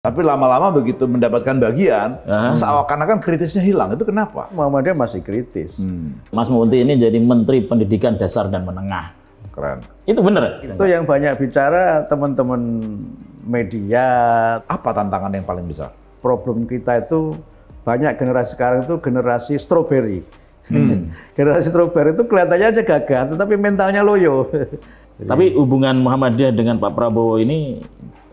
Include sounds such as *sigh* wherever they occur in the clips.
Tapi lama-lama begitu mendapatkan bagian, seakan-akan kritisnya hilang. Itu kenapa? Muhammadiyah masih kritis. Hmm. Mas Munti ini jadi Menteri Pendidikan Dasar dan Menengah. Keren. Itu benar. Itu yang banyak bicara teman-teman media. Apa tantangan yang paling besar? Problem kita itu banyak generasi sekarang itu generasi stroberi. Hmm. *laughs* generasi stroberi itu kelihatannya aja gagah, tetapi mentalnya loyo. *laughs* Tapi hubungan Muhammadiyah dengan Pak Prabowo ini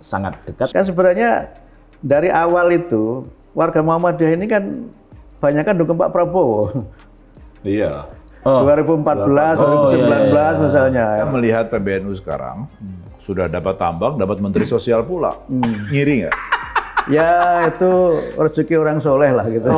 sangat dekat. Kan sebenarnya dari awal itu warga Muhammadiyah ini kan banyak kan dukung Pak Prabowo. Iya. Oh. 2014, oh, 2019 iya, iya. iya. misalnya. Kita ya. melihat PBNU sekarang sudah dapat tambang, dapat menteri hmm. sosial pula. Hmm. Ngiri nggak? Ya itu rezeki orang soleh lah gitu.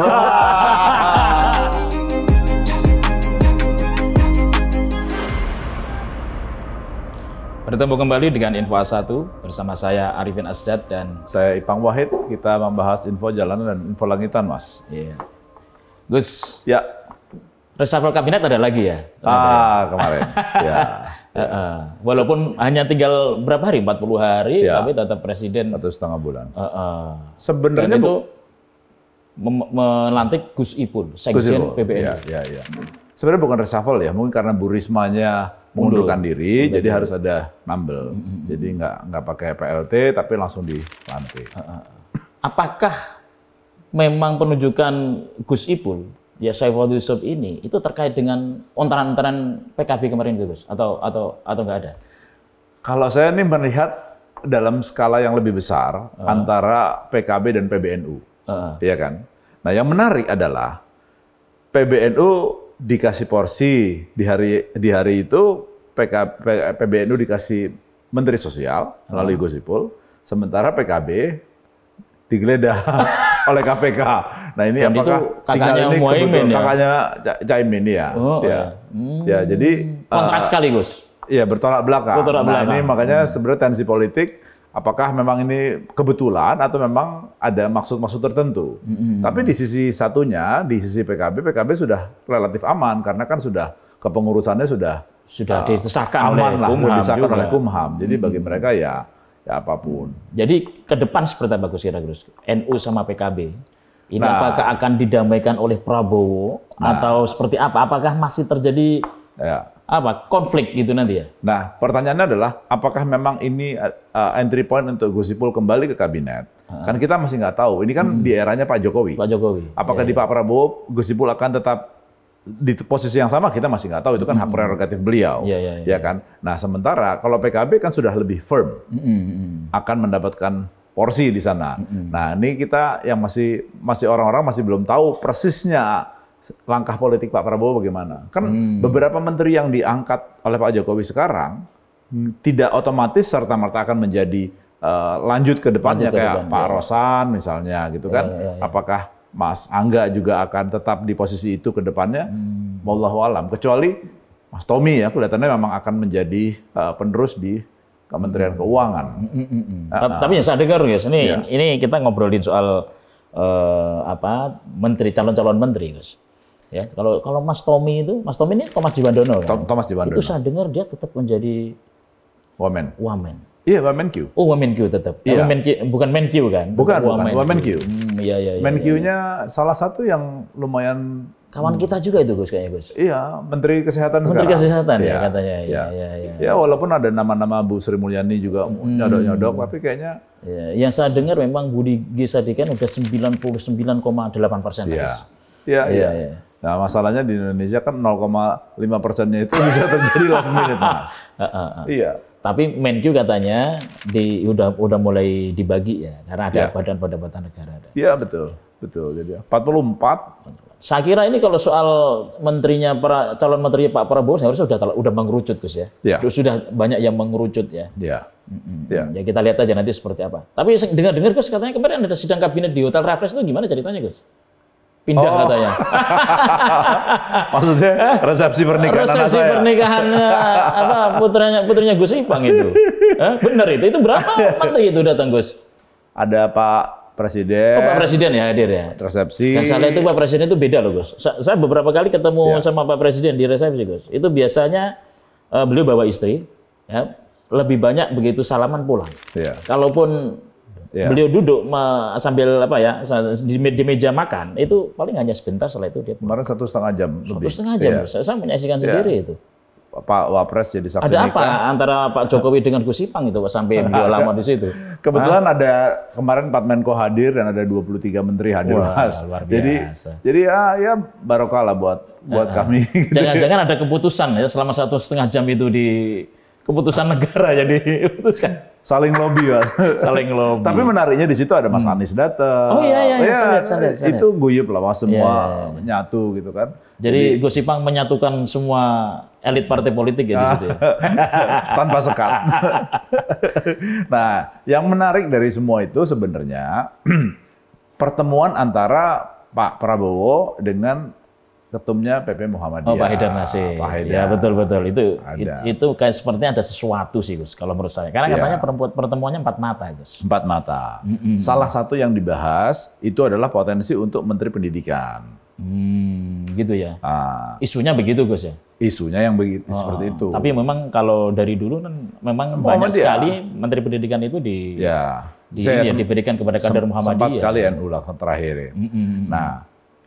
Bertemu kembali dengan Info A1 bersama saya Arifin Asdad dan saya Ipang Wahid. Kita membahas info jalanan dan info langitan, Mas. Iya. Gus. Ya. Reshuffle kabinet ada lagi ya? Ah, kemarin. ya. uh. *laughs* Walaupun Se hanya tinggal berapa hari? 40 hari, ya. tapi tetap presiden atau setengah bulan. Uh -uh. Sebenarnya itu melantik Gus Ipul, sekjen Gus Ipul. PBNU. Ya, ya, ya. Sebenarnya bukan reshuffle ya, mungkin karena Bu Rismanya mengundurkan diri, Mundur. jadi harus ada nambel. Hmm. Jadi nggak nggak pakai PLT, tapi langsung dilantik. Ah, ah, ah. Apakah memang penunjukan Gus Ipul ya Saifuddin Yusuf ini itu terkait dengan ontaran-ontaran PKB kemarin itu Gus atau atau atau nggak ada? Kalau saya ini melihat dalam skala yang lebih besar uh. antara PKB dan PBNU, uh. ya kan. Nah yang menarik adalah PBNU dikasih porsi di hari di hari itu PK, PBNU dikasih Menteri Sosial melalui hmm. Ah. Gusipul, sementara PKB digeledah *laughs* oleh KPK. Nah ini Dan apakah sinyal ini kebetulan ya? kakaknya Caimin ya? Oh, iya. Iya. ya. Hmm. ya jadi kontras sekaligus eh, sekali Iya bertolak belakang. Bertolak nah belakang. ini makanya hmm. sebenarnya tensi politik apakah memang ini kebetulan atau memang ada maksud-maksud tertentu. Mm-hmm. Tapi di sisi satunya, di sisi PKB, PKB sudah relatif aman karena kan sudah kepengurusannya sudah sudah uh, aman oleh lah, disahkan oleh Kumham. Jadi mm-hmm. bagi mereka ya ya apapun. Jadi ke depan seperti apa Gus kira Gus? NU sama PKB ini nah, apakah akan didamaikan oleh Prabowo nah, atau seperti apa? Apakah masih terjadi ya apa konflik gitu nanti ya. Nah, pertanyaannya adalah apakah memang ini uh, entry point untuk Gus Ipul kembali ke kabinet? Uh. Kan kita masih nggak tahu. Ini kan hmm. di eranya Pak Jokowi. Pak Jokowi. Apakah ya, di iya. Pak Prabowo Gus Ipul akan tetap di posisi yang sama kita masih nggak tahu itu kan hak hmm. prerogatif beliau, ya, ya, ya. ya kan. Nah sementara kalau PKB kan sudah lebih firm hmm, hmm, hmm. akan mendapatkan porsi di sana. Hmm. Nah ini kita yang masih masih orang-orang masih belum tahu persisnya langkah politik Pak Prabowo bagaimana? Kan hmm. beberapa menteri yang diangkat oleh Pak Jokowi sekarang hmm, tidak otomatis serta merta akan menjadi uh, lanjut ke depannya lanjut ke kayak depan, Pak ya. Rosan misalnya gitu ya, kan. Ya, ya, ya. Apakah Mas Angga juga akan tetap di posisi itu ke depannya? Hmm. alam. Kecuali Mas Tommy ya kelihatannya memang akan menjadi uh, penerus di Kementerian hmm. Keuangan. Hmm. Hmm. Uh, Tapi yang saya dengar guys, ini ya. ini kita ngobrolin soal uh, apa menteri calon-calon menteri Gus. Ya, kalau kalau Mas Tommy itu, Mas Tommy ini Thomas Jiwandono kan? Thomas Jiwandono. Itu saya dengar dia tetap menjadi woman. Woman. Iya, yeah, Women Q. Oh, wamen Q tetap. Iya. Yeah. Q, bukan Men Q kan? Bukan, bukan. Wamen Q. Hmm, iya, iya, iya, Men iya, Q-nya iya. salah satu yang lumayan kawan kita juga itu Gus kayaknya Gus. Iya, Menteri Kesehatan Menteri sekarang. Kesehatan ya, ya katanya. Iya, iya, iya. Ya. ya walaupun ada nama-nama Bu Sri Mulyani juga hmm. nyodok-nyodok tapi kayaknya ya. yang saya dengar memang Budi G udah 99,8 persen. Iya. iya. Iya, iya. Ya. Nah masalahnya di Indonesia kan 0,5 persennya itu *laughs* bisa terjadi last minute mas. *laughs* Iya. Tapi Menkyu katanya di udah udah mulai dibagi ya karena ada badan-badan iya. negara. Ada. Iya betul betul jadi 44 saya kira ini kalau soal menterinya para calon menteri Pak Prabowo saya harus sudah udah mengerucut Gus ya. ya. Sudah banyak yang mengerucut ya. Iya. Mm-hmm. ya. kita lihat aja nanti seperti apa. Tapi dengar-dengar Gus katanya kemarin ada sidang kabinet di Hotel Raffles itu gimana ceritanya Gus? pindah oh. katanya. *laughs* Maksudnya resepsi pernikahan resepsi anak saya. pernikahan eh, apa putranya putrinya Gus Ipang itu. *laughs* eh, bener itu. Itu berapa menteri itu datang Gus? Ada Pak Presiden. Oh, Pak Presiden ya hadir ya. Resepsi. Dan saat itu Pak Presiden itu beda loh Gus. Saya beberapa kali ketemu ya. sama Pak Presiden di resepsi Gus. Itu biasanya uh, beliau bawa istri. Ya, lebih banyak begitu salaman pulang. Ya. Kalaupun yeah. beliau duduk me, sambil apa ya di, di meja makan itu paling hanya sebentar setelah itu dia kemarin satu setengah jam satu setengah jam yeah. saya, menyaksikan yeah. sendiri itu Pak Wapres jadi saksi Ada nikah. apa antara Pak Jokowi dengan Gus Ipang itu sampai beliau nah, lama di situ? Kebetulan Hah? ada kemarin Pak Menko hadir dan ada 23 menteri hadir Wah, Mas. Jadi jadi ya, ya barokah lah buat buat kami. Jangan-jangan ada keputusan ya selama satu setengah jam itu di keputusan *laughs* negara jadi putuskan. Saling lobby pak. *laughs* Saling lobby. Tapi menariknya di situ ada Mas hmm. Anies datang. Oh iya iya, iya. saya lihat, saya lihat, Itu guyup lah mas semua iya, iya, iya. menyatu gitu kan. Jadi, jadi Ipang menyatukan semua elit partai politik ya di situ ya? *laughs* Tanpa sekat. nah, yang menarik dari semua itu sebenarnya *clears throat* pertemuan antara Pak Prabowo dengan ketumnya PP Muhammadiyah. Oh, Pak Haidar Nasir. Pak ya, Haidar. Ya, betul betul. Itu ada. itu kayak sepertinya ada sesuatu sih, Gus, kalau menurut saya. Karena iya. katanya ya. pertemuannya empat mata, Gus. Empat mata. Mm -mm. Salah satu yang dibahas itu adalah potensi untuk Menteri Pendidikan. Hmm, gitu ya. Ah. Isunya begitu, Gus ya. Isunya yang begitu oh, seperti oh. itu. Tapi memang kalau dari dulu kan memang banyak sekali Menteri Pendidikan itu di ya. di, Saya ya, diberikan kepada kader Muhammadiyah. Sempat sekali NU ya, lah terakhir. Mm -mm. Nah,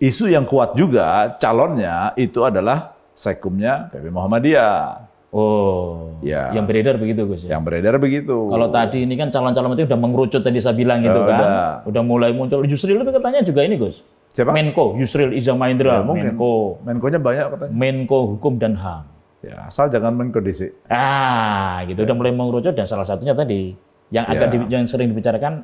isu yang kuat juga calonnya itu adalah sekumnya PP Muhammadiyah. Oh, ya. yang beredar begitu Gus. Ya? Yang beredar begitu. Kalau tadi ini kan calon-calon itu udah mengerucut tadi saya bilang gitu oh, kan, udah. udah mulai muncul. Yusril itu katanya juga ini Gus. Siapa? Menko, Yusril Iza Mahendra, ya, Menko. Menkonya banyak katanya. Menko Hukum dan HAM. Ya, asal jangan Menko DC. Ah, gitu ya. udah mulai mengerucut dan salah satunya tadi yang agak ya. di, yang sering dibicarakan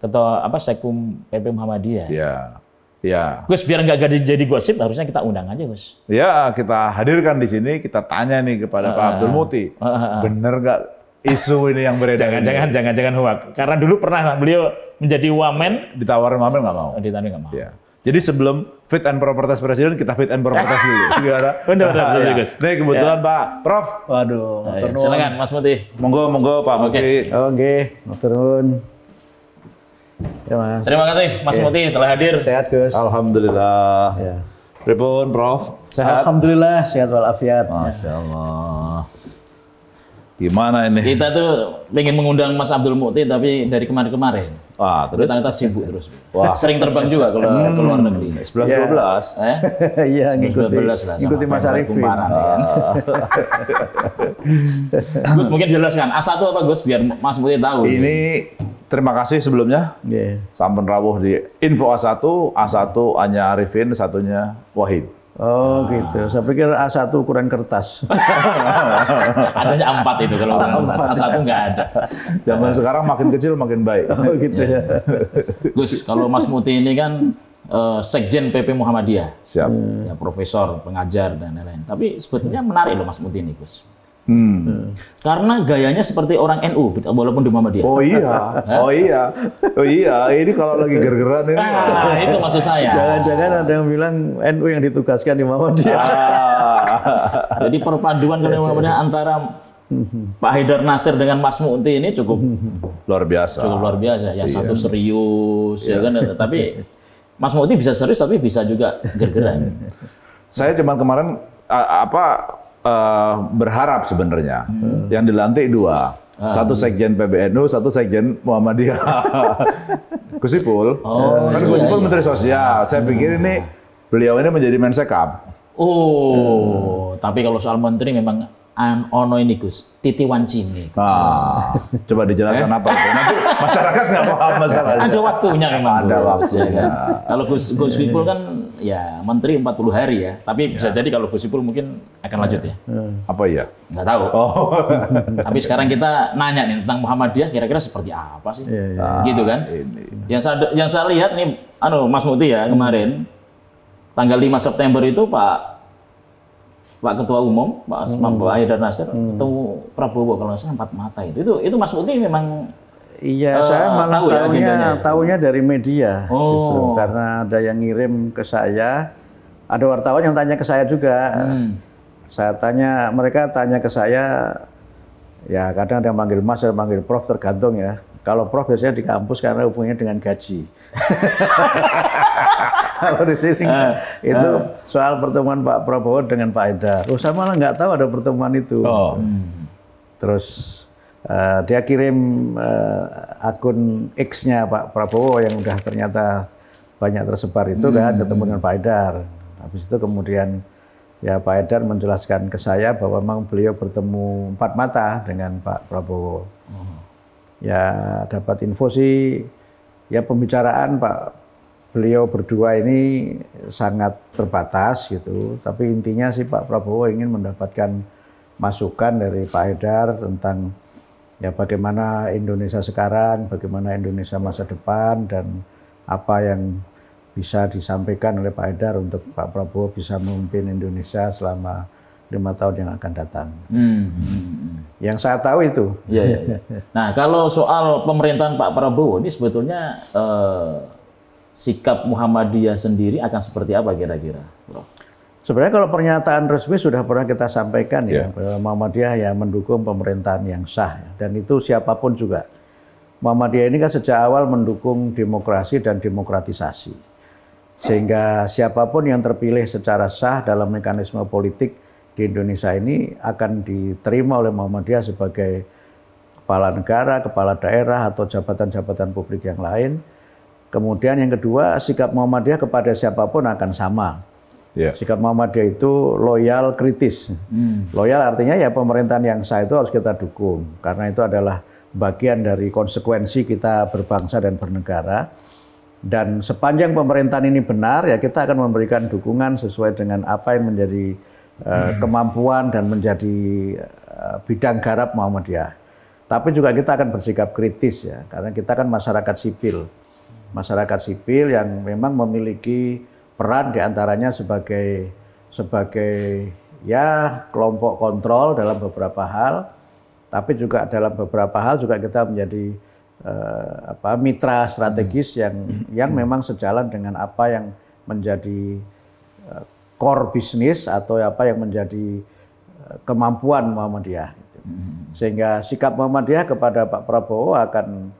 ketua apa Sekum PP Muhammadiyah. Ya. Ya. Gus biar nggak jadi gosip harusnya kita undang aja Gus. Ya kita hadirkan di sini kita tanya nih kepada uh, Pak ah, ah, Abdul ah. Muti, uh, uh, uh. bener nggak isu ini yang beredar? Jangan ini? jangan jangan jangan huwak. Karena dulu pernah beliau menjadi wamen. Ditawarin wamen nggak mau. Oh, ditawarin nggak mau. Ya. Jadi sebelum fit and proper test presiden, kita fit and proper test dulu. *laughs* Gimana? Benar, benar, benar, iya. Gus. Nih kebetulan ya. Pak Prof. Waduh, nah, ya. Silakan Mas Muti. Monggo, monggo Pak Muti. Oke, okay. Okay. Turun. Ya, Mas. Terima kasih Mas ya. Muti telah hadir. Sehat, Gus. Alhamdulillah. Ya. Ribun, Prof? Sehat? Alhamdulillah, sehat walafiat. Masya Allah. Gimana ini? Kita tuh ingin mengundang Mas Abdul Muti tapi dari kemarin-kemarin. Wah, terus ternyata sibuk terus. Wah, sering terbang juga kalau hmm, ke luar negeri. 11 yeah. 12. Eh? *laughs* Iya, ngikuti. 12 lah, ngikuti Mas Arifin. ya. Ah. *laughs* Gus mungkin jelaskan A1 apa Gus biar Mas Muti tahu. Ini Terima kasih sebelumnya. Yeah. Sampun rawuh di Info A1, A1 hanya Arifin, satunya Wahid. Oh ah. gitu. Saya pikir A1 ukuran kertas. *laughs* Adanya A4 itu kalau ukuran kertas. A1 nggak ada. Zaman sekarang makin kecil makin baik. Oh gitu ya. *laughs* Gus, kalau Mas Muti ini kan uh, Sekjen PP Muhammadiyah. Siap. Ya, profesor, pengajar dan lain-lain. Tapi sebetulnya menarik loh Mas Muti ini, Gus. Hmm. hmm. Karena gayanya seperti orang NU, walaupun di Muhammadiyah. Oh iya, *laughs* oh iya, oh iya. Ini kalau lagi gergeran ini. Ya. Ah, itu maksud saya. Jangan-jangan ada yang bilang NU yang ditugaskan di Muhammadiyah. Ah, jadi perpaduan kalau Muhammadiyah antara *laughs* Pak Haidar Nasir dengan Mas Mukti ini cukup *laughs* luar biasa. Cukup luar biasa. Ya iya. serius, iya. ya kan. Iya. Tapi Mas Mukti bisa serius, tapi bisa juga gergeran. Saya cuma kemarin apa uh, berharap sebenarnya. Hmm. Yang dilantik dua. Ah. Satu sekjen PBNU, satu sekjen Muhammadiyah. *laughs* Gusipul. Oh, kan iya, Gusipul iya. Menteri Sosial. Saya hmm. pikir ini beliau ini menjadi mensekap. Oh, hmm. tapi kalau soal menteri memang I'm um, ono ini Gus, titi wancini. Ah, coba dijelaskan eh? apa? Nanti masyarakat nggak paham masalahnya. Ada waktunya memang. Ada waktunya. Kalau Gus Gus kan ya menteri 40 hari ya. Tapi ya. bisa jadi kalau Gus Ipul mungkin akan lanjut ya. ya. Apa ya? Nggak tahu. Oh. *laughs* Tapi sekarang kita nanya nih tentang Muhammadiyah kira-kira seperti apa sih? Ya, ya. Gitu kan? Ini. Yang saya yang saya lihat nih anu Mas Muti ya kemarin tanggal 5 September itu Pak Pak Ketua Umum, Pak Asmam hmm. dan Nasir, hmm. itu Prabowo kalau saya empat mata itu. Itu itu Mas Muti memang Iya, uh, saya malah tahu tahunya, ya tahunya dari media oh. justru karena ada yang ngirim ke saya. Ada wartawan yang tanya ke saya juga. Hmm. Saya tanya, mereka tanya ke saya, ya kadang ada yang manggil mas, ada yang manggil prof, tergantung ya. Kalau prof biasanya di kampus karena hubungannya dengan gaji. *laughs* Kalau di sini uh, itu uh. soal pertemuan Pak Prabowo dengan Pak Eda. Oh, saya malah nggak tahu ada pertemuan itu. Oh. Hmm. Terus Eh, dia kirim uh, akun X-nya Pak Prabowo yang udah ternyata banyak tersebar itu kan, hmm. kan ketemu dengan Pak Edar. Habis itu kemudian ya Pak Edar menjelaskan ke saya bahwa memang beliau bertemu empat mata dengan Pak Prabowo. Hmm. Ya dapat info sih ya pembicaraan Pak beliau berdua ini sangat terbatas gitu, tapi intinya sih Pak Prabowo ingin mendapatkan masukan dari Pak Edar tentang ya bagaimana Indonesia sekarang, bagaimana Indonesia masa depan dan apa yang bisa disampaikan oleh Pak Edar untuk Pak Prabowo bisa memimpin Indonesia selama lima tahun yang akan datang. Hmm. hmm, hmm. Yang saya tahu itu. Ya, ya, ya. Nah, kalau soal pemerintahan Pak Prabowo ini sebetulnya eh, sikap Muhammadiyah sendiri akan seperti apa kira-kira, Sebenarnya kalau pernyataan resmi sudah pernah kita sampaikan yeah. ya bahwa ya. eh, Muhammadiyah ya mendukung pemerintahan yang sah ya. dan itu siapapun juga. Muhammadiyah ini kan sejak awal mendukung demokrasi dan demokratisasi. Sehingga siapapun yang terpilih secara sah dalam mekanisme politik di Indonesia ini akan diterima oleh Muhammadiyah sebagai kepala negara, kepala daerah atau jabatan-jabatan publik yang lain. Kemudian yang kedua, sikap Muhammadiyah kepada siapapun akan sama Yeah. Sikap Muhammadiyah itu loyal kritis. Mm. Loyal artinya ya pemerintahan yang sah itu harus kita dukung karena itu adalah bagian dari konsekuensi kita berbangsa dan bernegara. Dan sepanjang pemerintahan ini benar ya kita akan memberikan dukungan sesuai dengan apa yang menjadi uh, mm. kemampuan dan menjadi uh, bidang garap Muhammadiyah. Tapi juga kita akan bersikap kritis ya karena kita kan masyarakat sipil. Masyarakat sipil yang memang memiliki peran diantaranya sebagai sebagai ya kelompok kontrol dalam beberapa hal, tapi juga dalam beberapa hal juga kita menjadi eh, apa mitra strategis hmm. yang yang hmm. memang sejalan dengan apa yang menjadi eh, core bisnis atau apa yang menjadi eh, kemampuan Muhammadiyah. Gitu. Sehingga sikap Muhammadiyah kepada Pak Prabowo akan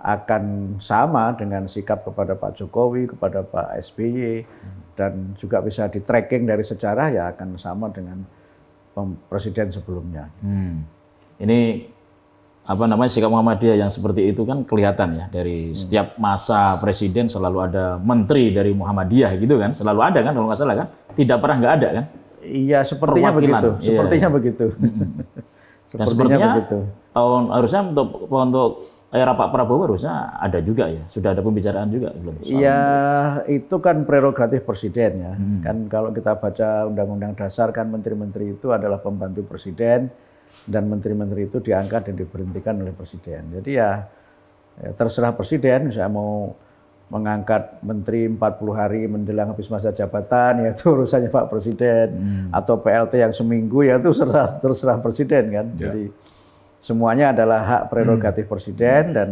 akan sama dengan sikap kepada Pak Jokowi, kepada Pak SBY, dan juga bisa di tracking dari sejarah ya akan sama dengan presiden sebelumnya. Hmm. Ini apa namanya sikap Muhammadiyah yang seperti itu kan kelihatan ya dari hmm. setiap masa presiden selalu ada menteri dari Muhammadiyah gitu kan, selalu ada kan kalau nggak salah kan, tidak pernah nggak ada kan? Iya sepertinya Perwakilan. begitu, iya, sepertinya iya. begitu. Hmm. hmm, hmm. *laughs* sepertinya, sepertinya begitu. Tahun harusnya untuk untuk era eh, Pak Prabowo harusnya ada juga ya, sudah ada pembicaraan juga belum? Iya, itu kan prerogatif presiden ya. Hmm. Kan kalau kita baca Undang-Undang Dasar kan menteri-menteri itu adalah pembantu presiden dan menteri-menteri itu diangkat dan diberhentikan oleh presiden. Jadi ya, ya terserah presiden, saya mau mengangkat menteri 40 hari menjelang habis masa jabatan ya itu urusannya Pak Presiden hmm. atau PLT yang seminggu ya itu terserah, terserah presiden kan. Yeah. Jadi semuanya adalah hak prerogatif hmm. presiden dan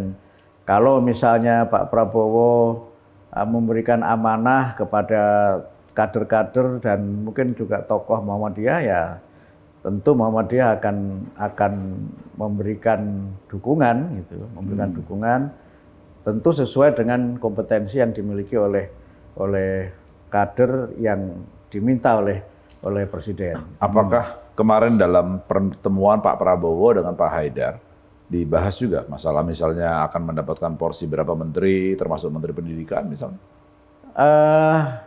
kalau misalnya Pak Prabowo eh, memberikan amanah kepada kader-kader dan mungkin juga tokoh Muhammadiyah ya tentu Muhammadiyah akan akan memberikan dukungan gitu memberikan hmm. dukungan tentu sesuai dengan kompetensi yang dimiliki oleh oleh kader yang diminta oleh oleh presiden. Apakah kemarin dalam pertemuan Pak Prabowo dengan Pak Haidar dibahas juga masalah misalnya akan mendapatkan porsi berapa menteri termasuk menteri pendidikan misalnya. Uh,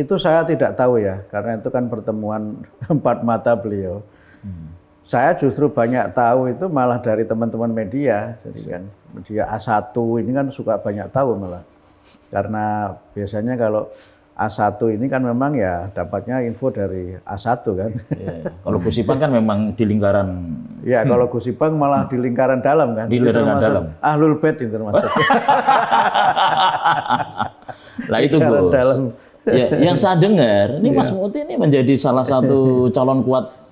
itu saya tidak tahu ya karena itu kan pertemuan *laughs* empat mata beliau. Hmm. Saya justru banyak tahu itu malah dari teman-teman media. Jadi kan media A1 ini kan suka banyak tahu malah. Karena biasanya kalau A1 ini kan memang ya dapatnya info dari A1 kan. Ya, kalau Gusipang kan memang di lingkaran. *laughs* Ya kalau hmm. Gusipang malah di lingkaran dalam kan. Di lingkaran dalam. Ahlul Bait itu termasuk. *laughs* lah itu Gus. Dalam. Ya, yang saya dengar, ini iya. Mas Muti ini menjadi salah satu *laughs* calon kuat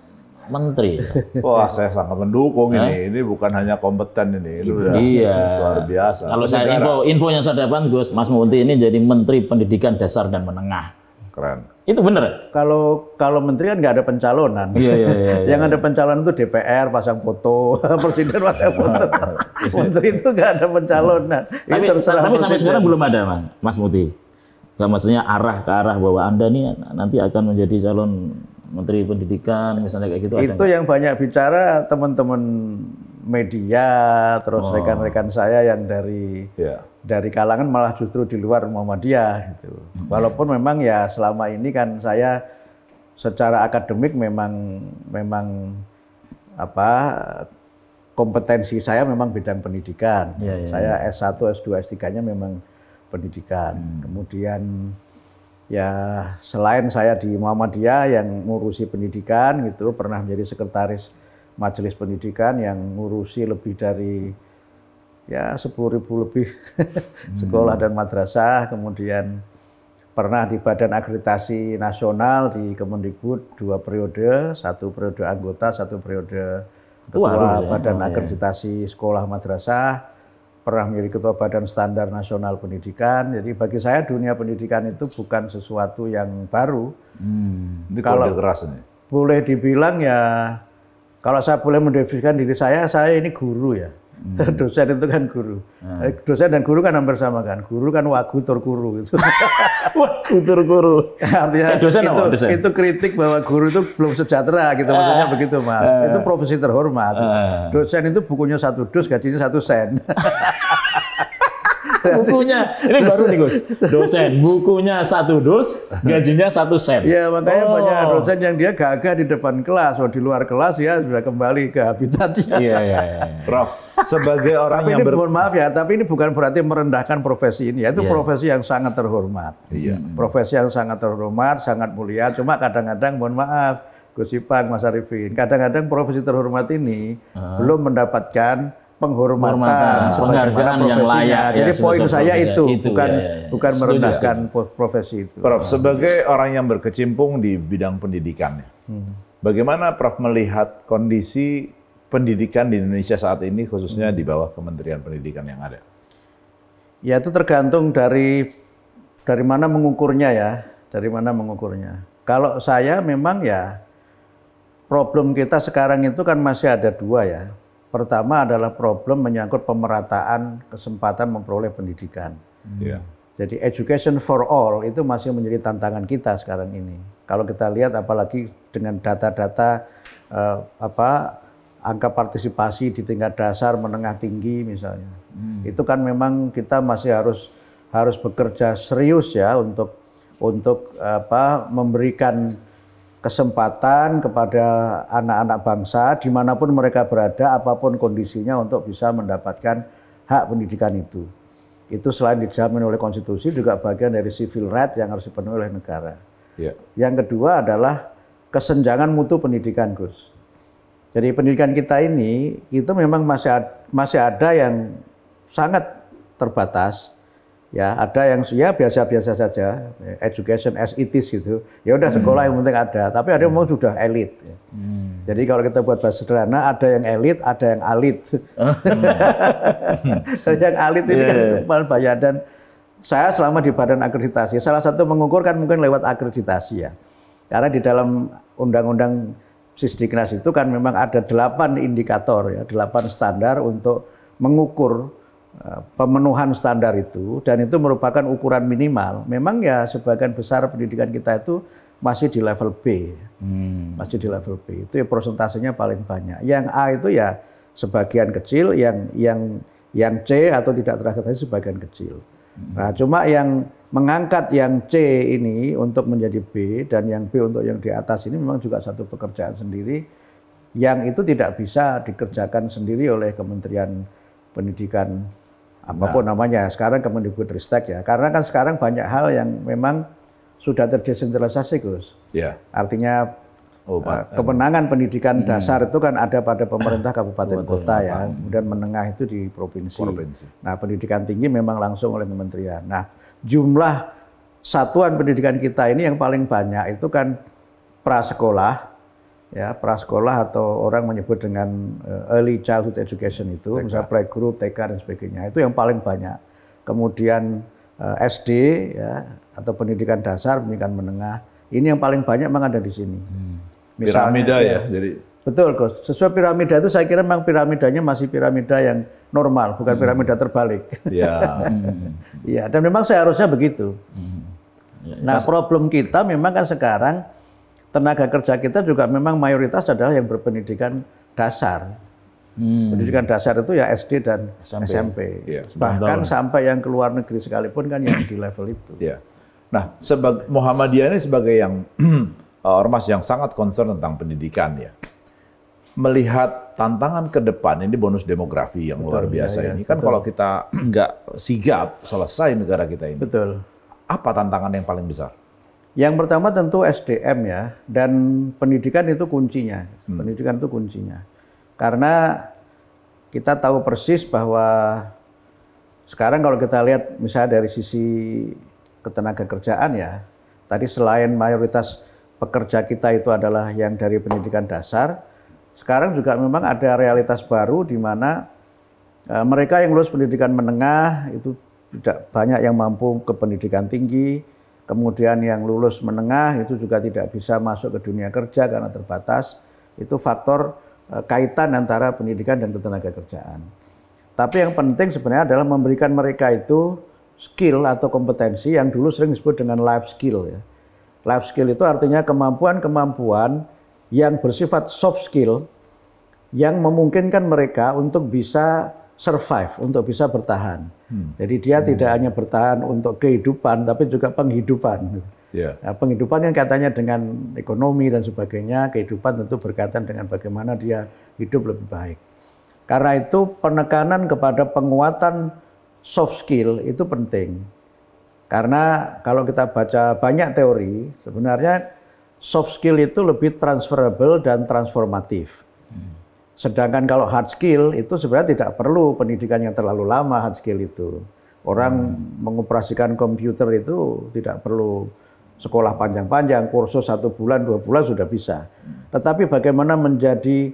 menteri. Wah, saya sangat mendukung ya? ini. Ini bukan hanya kompeten ini. Itu iya. Luar biasa. Kalau saya info, info yang saya dapat, Gus Mas Munti ini jadi Menteri Pendidikan Dasar dan Menengah. Keren. Itu benar. Ya? Kalau kalau menteri kan nggak ada pencalonan. Iya iya iya. iya. Yang ada pencalonan itu DPR pasang foto, *laughs* presiden pasang foto. *laughs* menteri itu nggak ada pencalonan. tapi, tapi sampai sekarang belum ada, Mas, Mas Muti. Gak maksudnya arah ke arah bahwa Anda nih nanti akan menjadi calon Menteri Pendidikan misalnya kayak gitu. Itu ada yang banyak bicara teman-teman media, terus oh. rekan-rekan oh. saya yang dari yeah. dari kalangan malah justru di luar Muhammadiyah gitu. Hmm. Walaupun memang ya selama ini kan saya secara akademik memang memang apa kompetensi saya memang bidang pendidikan. Ya, ya, saya ya. S1, S2, S3-nya memang pendidikan. Hmm. Kemudian ya selain saya di Muhammadiyah yang ngurusi pendidikan gitu, pernah menjadi sekretaris majelis pendidikan yang ngurusi lebih dari ya ribu lebih *laughs* hmm. sekolah dan madrasah, kemudian pernah di Badan Akreditasi Nasional di Kemendikbud dua periode, satu periode anggota, satu periode ketua Wah, ya. Badan ya. Akreditasi Sekolah Madrasah pernah menjadi ketua Badan Standar Nasional Pendidikan. Jadi bagi saya dunia pendidikan itu bukan sesuatu yang baru. Hmm, ini kalau keras ini. Boleh dibilang ya kalau saya boleh mendefinisikan diri saya, saya ini guru ya. Hmm. *laughs* Dosen itu kan guru. Hmm. Eh, dosen dan guru kan hampir sama kan. Guru kan wagu tur guru gitu. *laughs* wagu tur guru. Artinya eh, dosen itu, dosen? itu kritik bahwa guru itu belum sejahtera gitu eh. maksudnya begitu Mas. Itu profesi terhormat. Dosen itu bukunya satu dus, gajinya satu sen. *laughs* *laughs* bukunya ini baru nih Gus. Dosen, bukunya satu dus, gajinya satu sen. Ya makanya oh. banyak dosen yang dia gagah di depan kelas, atau oh, di luar kelas ya sudah kembali ke habitatnya. Iya iya. iya. *laughs* Prof, sebagai orang yang ber... mohon maaf ya, tapi ini bukan berarti merendahkan profesi ini. Itu yeah. profesi yang sangat terhormat. Iya. Yeah. Hmm. Profesi yang sangat terhormat, sangat mulia. Cuma kadang-kadang mohon maaf, Gus Ipang, Mas Arifin. Kadang-kadang profesi terhormat ini uh. belum mendapatkan penghormatan, penghormatan penghargaan yang layak. Nah, ya, jadi ya, poin saya itu, itu bukan ya, ya. bukan merendahkan profesi itu. Prof, sebagai orang yang berkecimpung di bidang pendidikannya, hmm. bagaimana Prof melihat kondisi pendidikan di Indonesia saat ini khususnya di bawah Kementerian Pendidikan yang ada? Ya itu tergantung dari dari mana mengukurnya ya, dari mana mengukurnya. Kalau saya memang ya problem kita sekarang itu kan masih ada dua ya Pertama adalah problem menyangkut pemerataan kesempatan memperoleh pendidikan. Yeah. Jadi education for all itu masih menjadi tantangan kita sekarang ini. Kalau kita lihat apalagi dengan data-data uh, apa angka partisipasi di tingkat dasar, menengah tinggi misalnya. Hmm. Itu kan memang kita masih harus harus bekerja serius ya untuk untuk apa memberikan kesempatan kepada anak-anak bangsa dimanapun mereka berada, apapun kondisinya untuk bisa mendapatkan hak pendidikan itu. Itu selain dijamin oleh konstitusi juga bagian dari civil right yang harus dipenuhi oleh negara. ya. Yang kedua adalah kesenjangan mutu pendidikan, Gus. Jadi pendidikan kita ini itu memang masih masih ada yang sangat terbatas ya ada yang ya biasa-biasa saja education as it is gitu ya udah hmm. sekolah yang penting ada tapi ada yang hmm. mau sudah elit ya. hmm. jadi kalau kita buat bahasa sederhana ada yang elit ada yang alit hmm. *laughs* yang alit ini kan yeah. kan banyak dan saya selama di badan akreditasi salah satu mengukur kan mungkin lewat akreditasi ya karena di dalam undang-undang sisdiknas itu kan memang ada delapan indikator ya delapan standar untuk mengukur Eh, pemenuhan standar itu dan itu merupakan ukuran minimal. Memang ya sebagian besar pendidikan kita itu masih di level B, hmm. masih di level B. Itu ya persentasenya paling banyak. Yang A itu ya sebagian kecil, yang yang yang C atau tidak terkait sebagian kecil. Hmm. Nah cuma yang mengangkat yang C ini untuk menjadi B dan yang B untuk yang di atas ini memang juga satu pekerjaan sendiri yang itu tidak bisa dikerjakan sendiri oleh Kementerian Pendidikan apapun nah. namanya sekarang Kemendikbud Ristek ya karena kan sekarang banyak hal yang memang sudah terdesentralisasi Gus. Ya. Artinya Oh, Pak. Eh, pendidikan hmm. dasar itu kan ada pada pemerintah kabupaten kota ya, kemudian menengah itu di provinsi. provinsi. Nah, pendidikan tinggi memang langsung oleh kementerian. Nah, jumlah satuan pendidikan kita ini yang paling banyak itu kan prasekolah, ya prasekolah atau orang menyebut dengan eh, early childhood education itu, TK. misalnya playgroup, TK dan sebagainya, itu yang paling banyak. Kemudian eh, SD ya atau pendidikan dasar, pendidikan menengah, ini yang paling banyak memang ada di sini. Hmm. Misalnya, piramida ya, jadi betul Gus. Sesuai piramida itu saya kira memang piramidanya masih piramida yang normal, bukan hmm. piramida terbalik. Iya. *laughs* Iya, dan memang seharusnya begitu. Hmm. Ya, ya. nah, problem kita memang kan sekarang tenaga kerja kita juga memang mayoritas adalah yang berpendidikan dasar. Hmm. Pendidikan dasar itu ya SD dan SMP. SMP. Ya, Bahkan sampai yang keluar negeri sekalipun kan yang di level itu. Ya. Nah, sebag- Muhammadiyah ini sebagai yang *clears throat* eh, ormas yang sangat concern tentang pendidikan ya. Melihat tantangan ke depan ini bonus demografi yang betul, luar iya, biasa ya, ya, ini kan betul. kalau kita *clears throat* nggak sigap selesai negara kita ini. Betul. Apa tantangan yang paling besar? Yang pertama tentu SDM ya dan pendidikan itu kuncinya. Hmm. Pendidikan itu kuncinya. Karena kita tahu persis bahwa sekarang kalau kita lihat misalnya dari sisi ketenaga kerjaan ya, tadi selain mayoritas pekerja kita itu adalah yang dari pendidikan dasar, sekarang juga memang ada realitas baru di mana e, mereka yang lulus pendidikan menengah itu tidak banyak yang mampu ke pendidikan tinggi, kemudian yang lulus menengah itu juga tidak bisa masuk ke dunia kerja karena terbatas. Itu faktor eh, kaitan antara pendidikan dan ketenaga kerjaan. Tapi yang penting sebenarnya adalah memberikan mereka itu skill atau kompetensi yang dulu sering disebut dengan life skill. Ya. Life skill itu artinya kemampuan-kemampuan yang bersifat soft skill yang memungkinkan mereka untuk bisa survive, untuk bisa bertahan. Hmm. Jadi dia hmm. tidak hanya bertahan untuk kehidupan, tapi juga penghidupan. Yeah. Nah, penghidupan yang katanya dengan ekonomi dan sebagainya, kehidupan tentu berkaitan dengan bagaimana dia hidup lebih baik. Karena itu penekanan kepada penguatan soft skill itu penting. Karena kalau kita baca banyak teori, sebenarnya soft skill itu lebih transferable dan transformatif. Hmm. Sedangkan kalau hard skill itu sebenarnya tidak perlu pendidikan yang terlalu lama hard skill itu. Orang hmm. mengoperasikan komputer itu tidak perlu sekolah panjang-panjang, kursus satu bulan, dua bulan sudah bisa. Tetapi bagaimana menjadi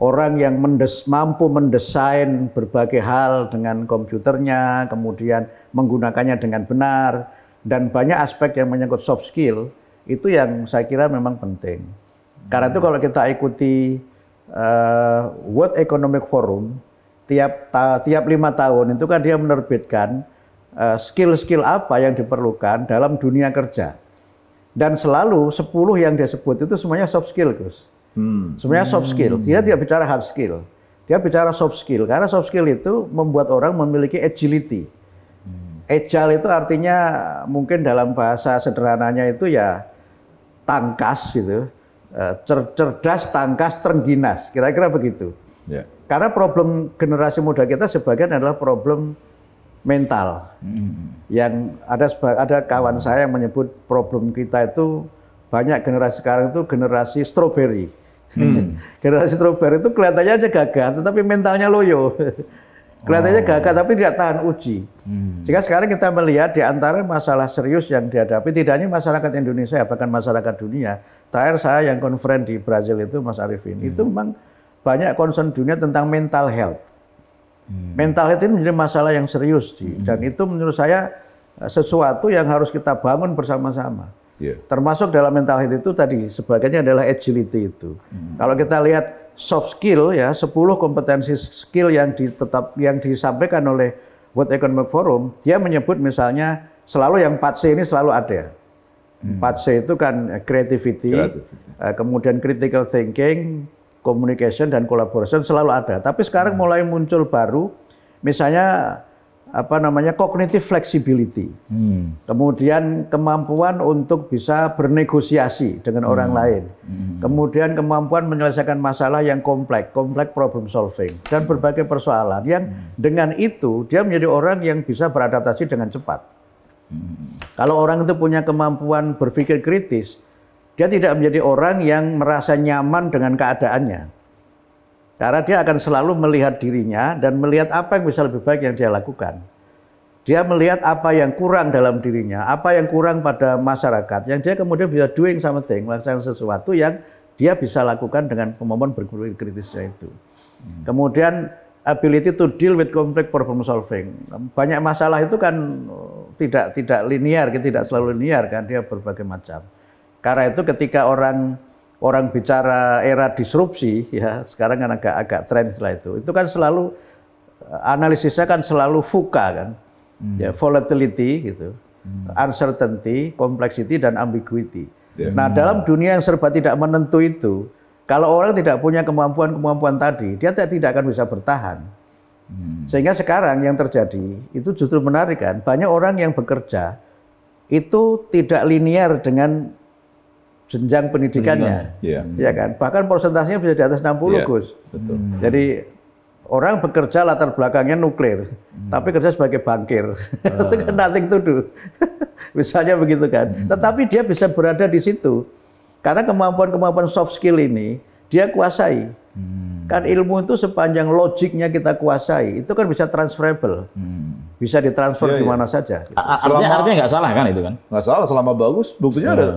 orang yang mendes, mampu mendesain berbagai hal dengan komputernya, kemudian menggunakannya dengan benar, dan banyak aspek yang menyangkut soft skill, itu yang saya kira memang penting. Karena itu hmm. kalau kita ikuti uh, World Economic Forum tiap ta tiap lima tahun itu kan dia menerbitkan eh, skill-skill uh, apa yang diperlukan dalam dunia kerja dan selalu 10 yang dia sebut itu semuanya soft skill Gus hmm. semuanya soft skill hmm. dia tidak bicara hard skill dia bicara soft skill karena soft skill itu membuat orang memiliki agility hmm. Agile itu artinya mungkin dalam bahasa sederhananya itu ya tangkas gitu Eh, cer cerdas, tangkas, terengginas. Kira-kira begitu. Ya. Karena problem generasi muda kita sebagian adalah problem mental. Hmm. Yang ada ada kawan saya yang menyebut problem kita itu banyak generasi sekarang itu generasi stroberi. Hmm. *laughs* generasi stroberi itu kelihatannya aja gagah, tetapi mentalnya loyo. *laughs* Kelihatannya oh. gagal tapi tidak tahan uji. Hmm. Jika sekarang kita melihat di antara masalah serius yang dihadapi tidak hanya masyarakat Indonesia bahkan masyarakat dunia. Terakhir saya yang konferen di Brazil itu Mas Arifin hmm. itu memang banyak concern dunia tentang mental health. Hmm. Mental health ini menjadi masalah yang serius hmm. dan itu menurut saya eh, sesuatu yang harus kita bangun bersama-sama. Yeah. Termasuk dalam mental health itu tadi sebagainya adalah agility itu. Hmm. Kalau kita lihat soft skill ya 10 kompetensi skill yang ditetap yang disampaikan oleh World Economic Forum dia menyebut misalnya selalu yang 4C ini selalu ada. Hmm. 4C itu kan eh, creativity, creativity. Eh, kemudian critical thinking, communication dan collaboration selalu ada. Tapi sekarang hmm. mulai muncul baru misalnya apa namanya kognitif flexibility. Hmm. Kemudian kemampuan untuk bisa bernegosiasi dengan hmm. orang lain. Hmm. Kemudian kemampuan menyelesaikan masalah yang kompleks, kompleks problem solving dan hmm. berbagai persoalan yang hmm. dengan itu dia menjadi orang yang bisa beradaptasi dengan cepat. Hmm. Kalau orang itu punya kemampuan berpikir kritis, dia tidak menjadi orang yang merasa nyaman dengan keadaannya. Karena dia akan selalu melihat dirinya dan melihat apa yang bisa lebih baik yang dia lakukan. Dia melihat apa yang kurang dalam dirinya, apa yang kurang pada masyarakat, yang dia kemudian bisa doing something, melakukan sesuatu yang dia bisa lakukan dengan pemohon berpikir kritisnya itu. Hmm. Kemudian ability to deal with complex problem solving. Banyak masalah itu kan eh, tidak tidak linear, tidak selalu linear kan dia berbagai macam. Karena itu ketika orang orang bicara era disrupsi ya sekarang kan agak-agak tren setelah itu itu kan selalu eh, analisisnya kan selalu fuka kan hmm. ya volatility gitu hmm. uncertainty complexity dan ambiguity yeah. nah dalam dunia yang serba tidak menentu itu kalau orang tidak punya kemampuan-kemampuan tadi dia tidak akan bisa bertahan hmm. sehingga sekarang yang terjadi itu justru menarik kan banyak orang yang bekerja itu tidak linear dengan jenjang pendidikannya. Iya Ya kan? Bahkan persentasenya bisa di atas 60, yeah. Iya, Gus. Betul. Hmm. Jadi orang bekerja latar belakangnya nuklir, hmm. tapi kerja sebagai bankir. Itu ah. *laughs* kan nothing to do. *laughs* Misalnya begitu kan. Hmm. Tetapi dia bisa berada di situ. Karena kemampuan-kemampuan soft skill ini dia kuasai. Hmm. Kan ilmu itu sepanjang logiknya kita kuasai, itu kan bisa transferable. Hmm. Bisa ditransfer yeah, di iya. mana saja. Gitu. Artinya, selama, artinya nggak salah kan itu kan? Nggak salah, selama bagus. Buktinya hmm. ada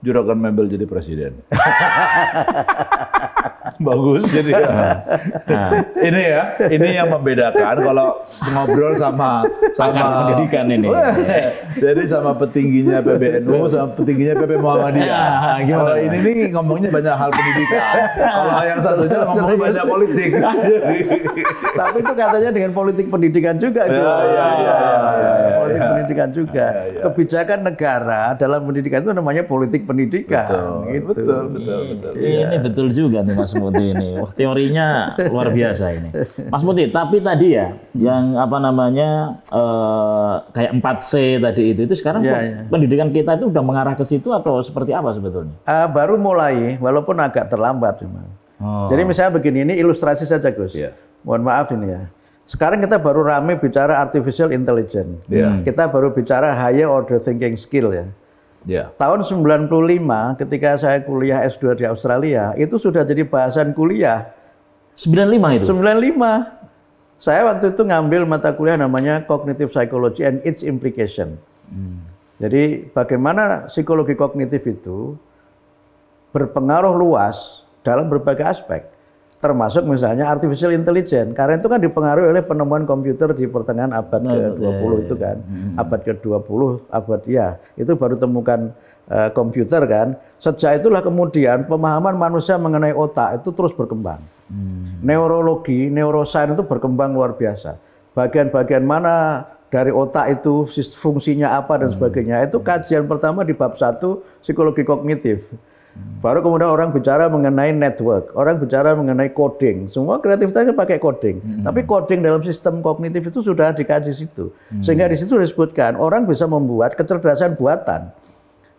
Juragan Mebel jadi presiden. *laughs* Bagus jadi. Ya. Ah. Nah. ini ya, ini yang membedakan kalau ngobrol sama sama pendidikan ini. jadi sama petingginya PBNU sama petingginya PP Muhammadiyah. Ya, kalau ini nih ngomongnya banyak hal pendidikan. kalau yang satunya *laughs* ngomongnya banyak politik. *laughs* Tapi itu katanya dengan politik pendidikan juga. Ya, ya, ya, ya, ya, ya, politik ya pendidikan juga. Ya, ya. Kebijakan negara dalam pendidikan itu namanya politik pendidikan. Betul, gitu. betul, betul, iya. betul. Ini, ya. betul juga nih Mas Muti ini. Wah, teorinya luar biasa ini. Mas Muti, tapi tadi ya yang apa namanya eh, kayak 4C tadi itu itu sekarang ya, ya. pendidikan kita itu udah mengarah ke situ atau seperti apa sebetulnya? Uh, baru mulai walaupun agak terlambat memang. Oh. Jadi misalnya begini ini ilustrasi saja Gus. Ya. Mohon maaf ini ya sekarang kita baru rame bicara artificial intelligence. Yeah. Hmm. Kita baru bicara higher order thinking skill ya. Yeah. Tahun 95 ketika saya kuliah S2 di Australia, itu sudah jadi bahasan kuliah. 95 itu? 95. Saya waktu itu ngambil mata kuliah namanya Cognitive Psychology and its Implication. Hmm. Jadi bagaimana psikologi kognitif itu berpengaruh luas dalam berbagai aspek termasuk misalnya artificial intelligence karena itu kan dipengaruhi oleh penemuan komputer di pertengahan abad nah, ke-20 iya, iya, itu iya. kan hmm. abad ke-20 abad ya itu baru temukan uh, komputer kan sejak itulah kemudian pemahaman manusia mengenai otak itu terus berkembang hmm. neurologi neurosain itu berkembang luar biasa bagian-bagian mana dari otak itu fungsinya apa dan hmm. sebagainya. Itu kajian pertama di bab satu psikologi kognitif. Baru kemudian orang bicara mengenai network, orang bicara mengenai coding. Semua kreativitas kan pakai coding. Hmm. Tapi coding dalam sistem kognitif itu sudah dikaji situ. Hmm. Sehingga di situ disebutkan orang bisa membuat kecerdasan buatan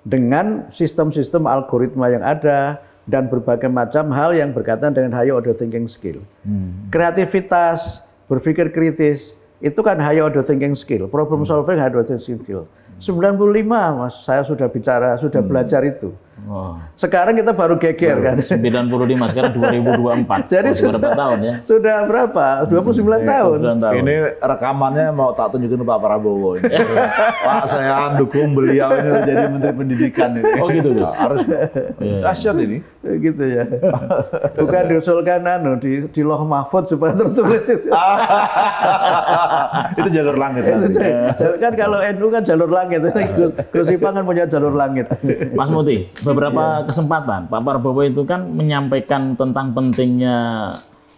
dengan sistem-sistem algoritma yang ada dan berbagai macam hal yang berkaitan dengan high order thinking skill. Hmm. Kreativitas, berpikir kritis itu kan high order thinking skill, problem solving high order thinking skill. 95 hmm. Mas, saya sudah bicara, sudah hmm. belajar itu. Sekarang kita baru geger kan. 95 sekarang 2024. *laughs* Jadi sudah berapa tahun ya? Sudah berapa? 29 hmm, iya, tahun. tahun. Ini rekamannya mau tak tunjukin Pak Prabowo *laughs* Pak saya dukung beliau ini jadi Menteri Pendidikan ini. Oh gitu. ya. harus iya. dahsyat ini. Gitu ya. Bukan diusulkan anu di di Loh Mahfud supaya tertulis itu. *laughs* itu jalur langit. kan kalau NU kan jalur langit. Iya. Gus Ipang kan punya jalur langit. Mas Muti, beberapa yeah. kesempatan Pak Prabowo itu kan menyampaikan tentang pentingnya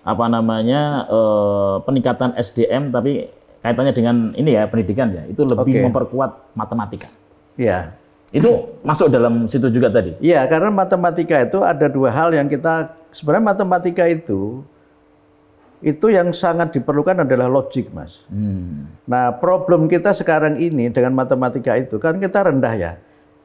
apa namanya eh, peningkatan SDM tapi kaitannya dengan ini ya pendidikan ya itu lebih okay. memperkuat matematika. Iya. Itu masuk dalam situ juga tadi. Iya, karena matematika itu ada dua hal yang kita sebenarnya matematika itu itu yang sangat diperlukan adalah logik, Mas. Hmm. Nah, problem kita sekarang ini dengan matematika itu kan kita rendah ya.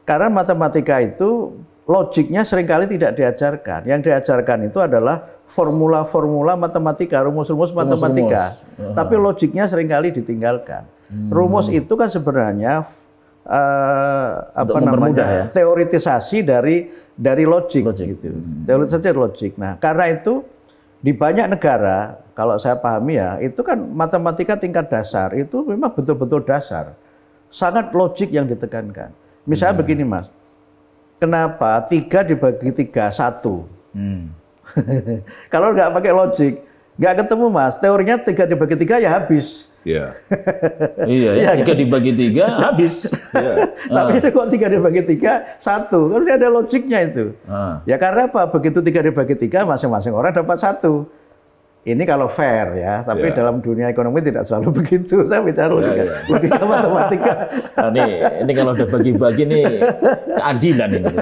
Karena matematika itu logiknya seringkali tidak diajarkan. Yang diajarkan itu adalah formula-formula matematika, rumus-rumus matematika. Rumus. Uh Tapi logiknya seringkali ditinggalkan. Hmm. Rumus itu kan sebenarnya uh, apa namanya ya? teoritisasi dari dari logik, logik. gitu. Hmm. Teoritisasi logik. Nah, karena itu di banyak negara, kalau saya pahami ya, itu kan matematika tingkat dasar itu memang betul-betul dasar. Sangat logik yang ditekankan. Misalnya hmm. begini mas, kenapa tiga dibagi tiga satu? Hmm. *laughs* Kalau nggak pakai logik, nggak ketemu mas. Teorinya tiga dibagi tiga ya habis. Yeah. iya. *laughs* Iya, ya. iya, tiga kan? dibagi tiga *laughs* habis. yeah. Tapi ah. kok tiga dibagi tiga satu, kan ada logiknya itu. Ah. Ya karena apa? Begitu tiga dibagi tiga, masing-masing orang dapat satu ini kalau fair ya, tapi yeah. dalam dunia ekonomi tidak selalu *laughs* begitu. Saya bicara yeah, logika, yeah. logika matematika. *laughs* Nah, nih, ini kalau udah bagi-bagi nih keadilan ini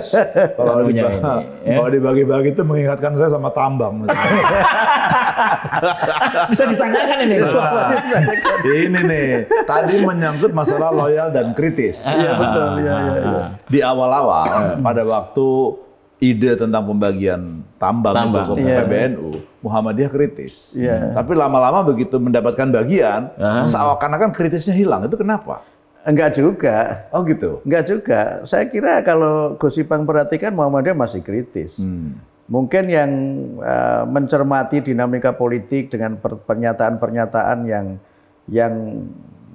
Kalau dibagi, ini, ya. kalau dibagi-bagi itu mengingatkan saya sama tambang. *laughs* Bisa ditanyakan ini. Nah, ini nih, tadi menyangkut masalah loyal dan kritis. Ah, iya betul. Ya, ya, ya. Di awal-awal ah. pada waktu ide tentang pembagian tambang, tambang. itu ke PBNU. Iya Muhammadiyah kritis. Yeah. Tapi lama-lama begitu mendapatkan bagian, uh ah. -huh. seakan-akan kritisnya hilang. Itu kenapa? Enggak juga. Oh gitu. Enggak juga. Saya kira kalau Ipang perhatikan Muhammadiyah masih kritis. Hmm. Mungkin yang uh, mencermati dinamika politik dengan pernyataan-pernyataan yang yang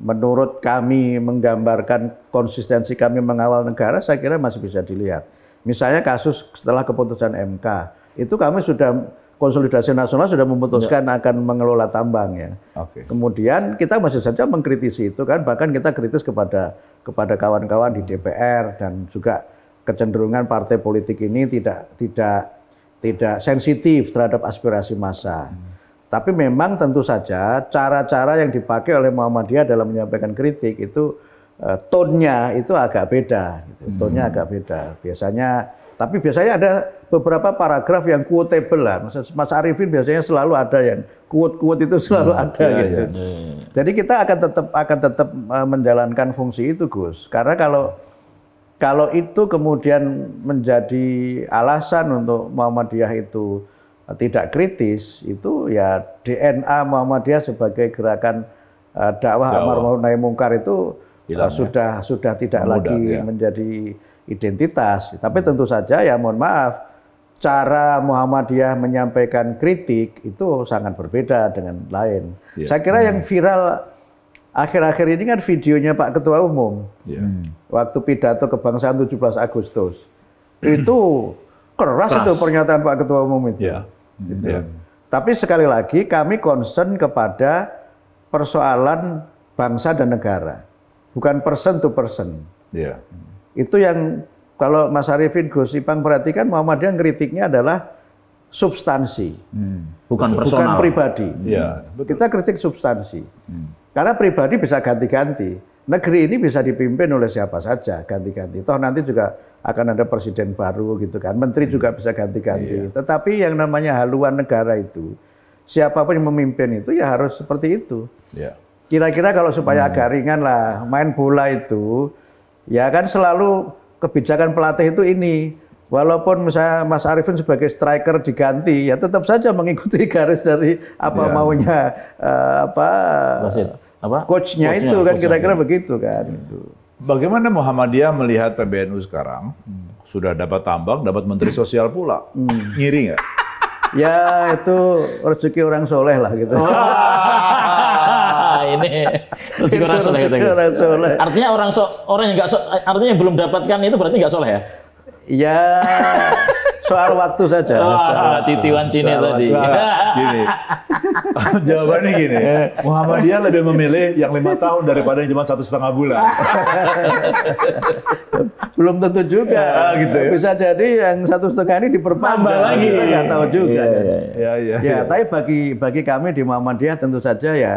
menurut kami menggambarkan konsistensi kami mengawal negara, saya kira masih bisa dilihat. Misalnya kasus setelah keputusan MK, itu kami sudah konsolidasi nasional sudah memutuskan ya. akan mengelola tambang ya. Okay. Kemudian kita masih saja mengkritisi itu kan bahkan kita kritis kepada kepada kawan-kawan di DPR dan juga kecenderungan partai politik ini tidak tidak tidak sensitif terhadap aspirasi massa. Hmm. Tapi memang tentu saja cara-cara yang dipakai oleh Muhammadiyah dalam menyampaikan kritik itu eh, tone-nya itu agak beda, gitu. Hmm. tonnya agak beda. Biasanya, tapi biasanya ada beberapa paragraf yang quotable lah. Mas, Arifin biasanya selalu ada yang quote-quote itu hmm, selalu hmm, ada iya, gitu. Iya, iya. Jadi kita akan tetap akan tetap e, menjalankan fungsi itu, Gus. Karena kalau kalau itu kemudian menjadi alasan untuk Muhammadiyah itu tidak kritis, itu ya DNA Muhammadiyah sebagai gerakan uh, dakwah amar ma'ruf nahi mungkar itu e, Hilang, uh, sudah ya. sudah tidak Mudah, lagi ya. menjadi identitas. Tapi hmm. tentu saja ya mohon maaf cara Muhammadiyah menyampaikan kritik itu sangat berbeda dengan lain. Yeah. Saya kira hmm. yang viral akhir-akhir ini kan videonya Pak Ketua Umum. Yeah. Hmm. Waktu pidato kebangsaan 17 Agustus. Itu keras, *clears throat* keras itu pernyataan Pak Ketua Umum itu. Yeah. Gitu. Yeah. Tapi sekali lagi kami concern kepada persoalan bangsa dan negara. Bukan person to person. Yeah. Itu yang kalau Mas Arifin Gosipang perhatikan Muhammadiyah kritiknya adalah substansi, hmm. bukan personal, bukan pribadi. Ya, betul. Kita kritik substansi, hmm. karena pribadi bisa ganti-ganti. Negeri ini bisa dipimpin oleh siapa saja, ganti-ganti. Toh nanti juga akan ada presiden baru gitu kan, menteri hmm. juga bisa ganti-ganti. Iya. Tetapi yang namanya haluan negara itu, siapapun yang memimpin itu ya harus seperti itu. kira Kira-kira kalau supaya hmm. agak ringan lah, main bola itu, ya kan selalu kebijakan pelatih itu ini. Walaupun misalnya Mas Arifin sebagai striker diganti, ya tetap saja mengikuti *laughs* garis dari apa ya. maunya uh, apa, apa? Coachnya, coach itu kan kira-kira begitu kan. Itu. Bagaimana Muhammadiyah melihat PBNU sekarang? Hmm. Sudah dapat tambang, dapat menteri sosial pula. Hmm. Nyiri nggak? Ya itu rezeki orang soleh lah gitu. Wah, ini *laughs* Rezeki orang soleh. Orang soleh. Artinya orang so, orang yang nggak so, artinya yang belum dapatkan itu berarti nggak soleh ya? Ya, soal waktu saja. Oh, soal ah, titiwan Cina tadi. Nah, gini. *laughs* Jawabannya gini. Muhammadiyah lebih memilih yang lima tahun daripada yang cuma satu setengah bulan. *laughs* Belum tentu juga. Ya, gitu ya. Bisa jadi yang satu setengah ini diperpanjang lagi. Kita nggak tahu juga. Ya, ya, ya, ya, ya. ya, tapi bagi bagi kami di Muhammadiyah tentu saja ya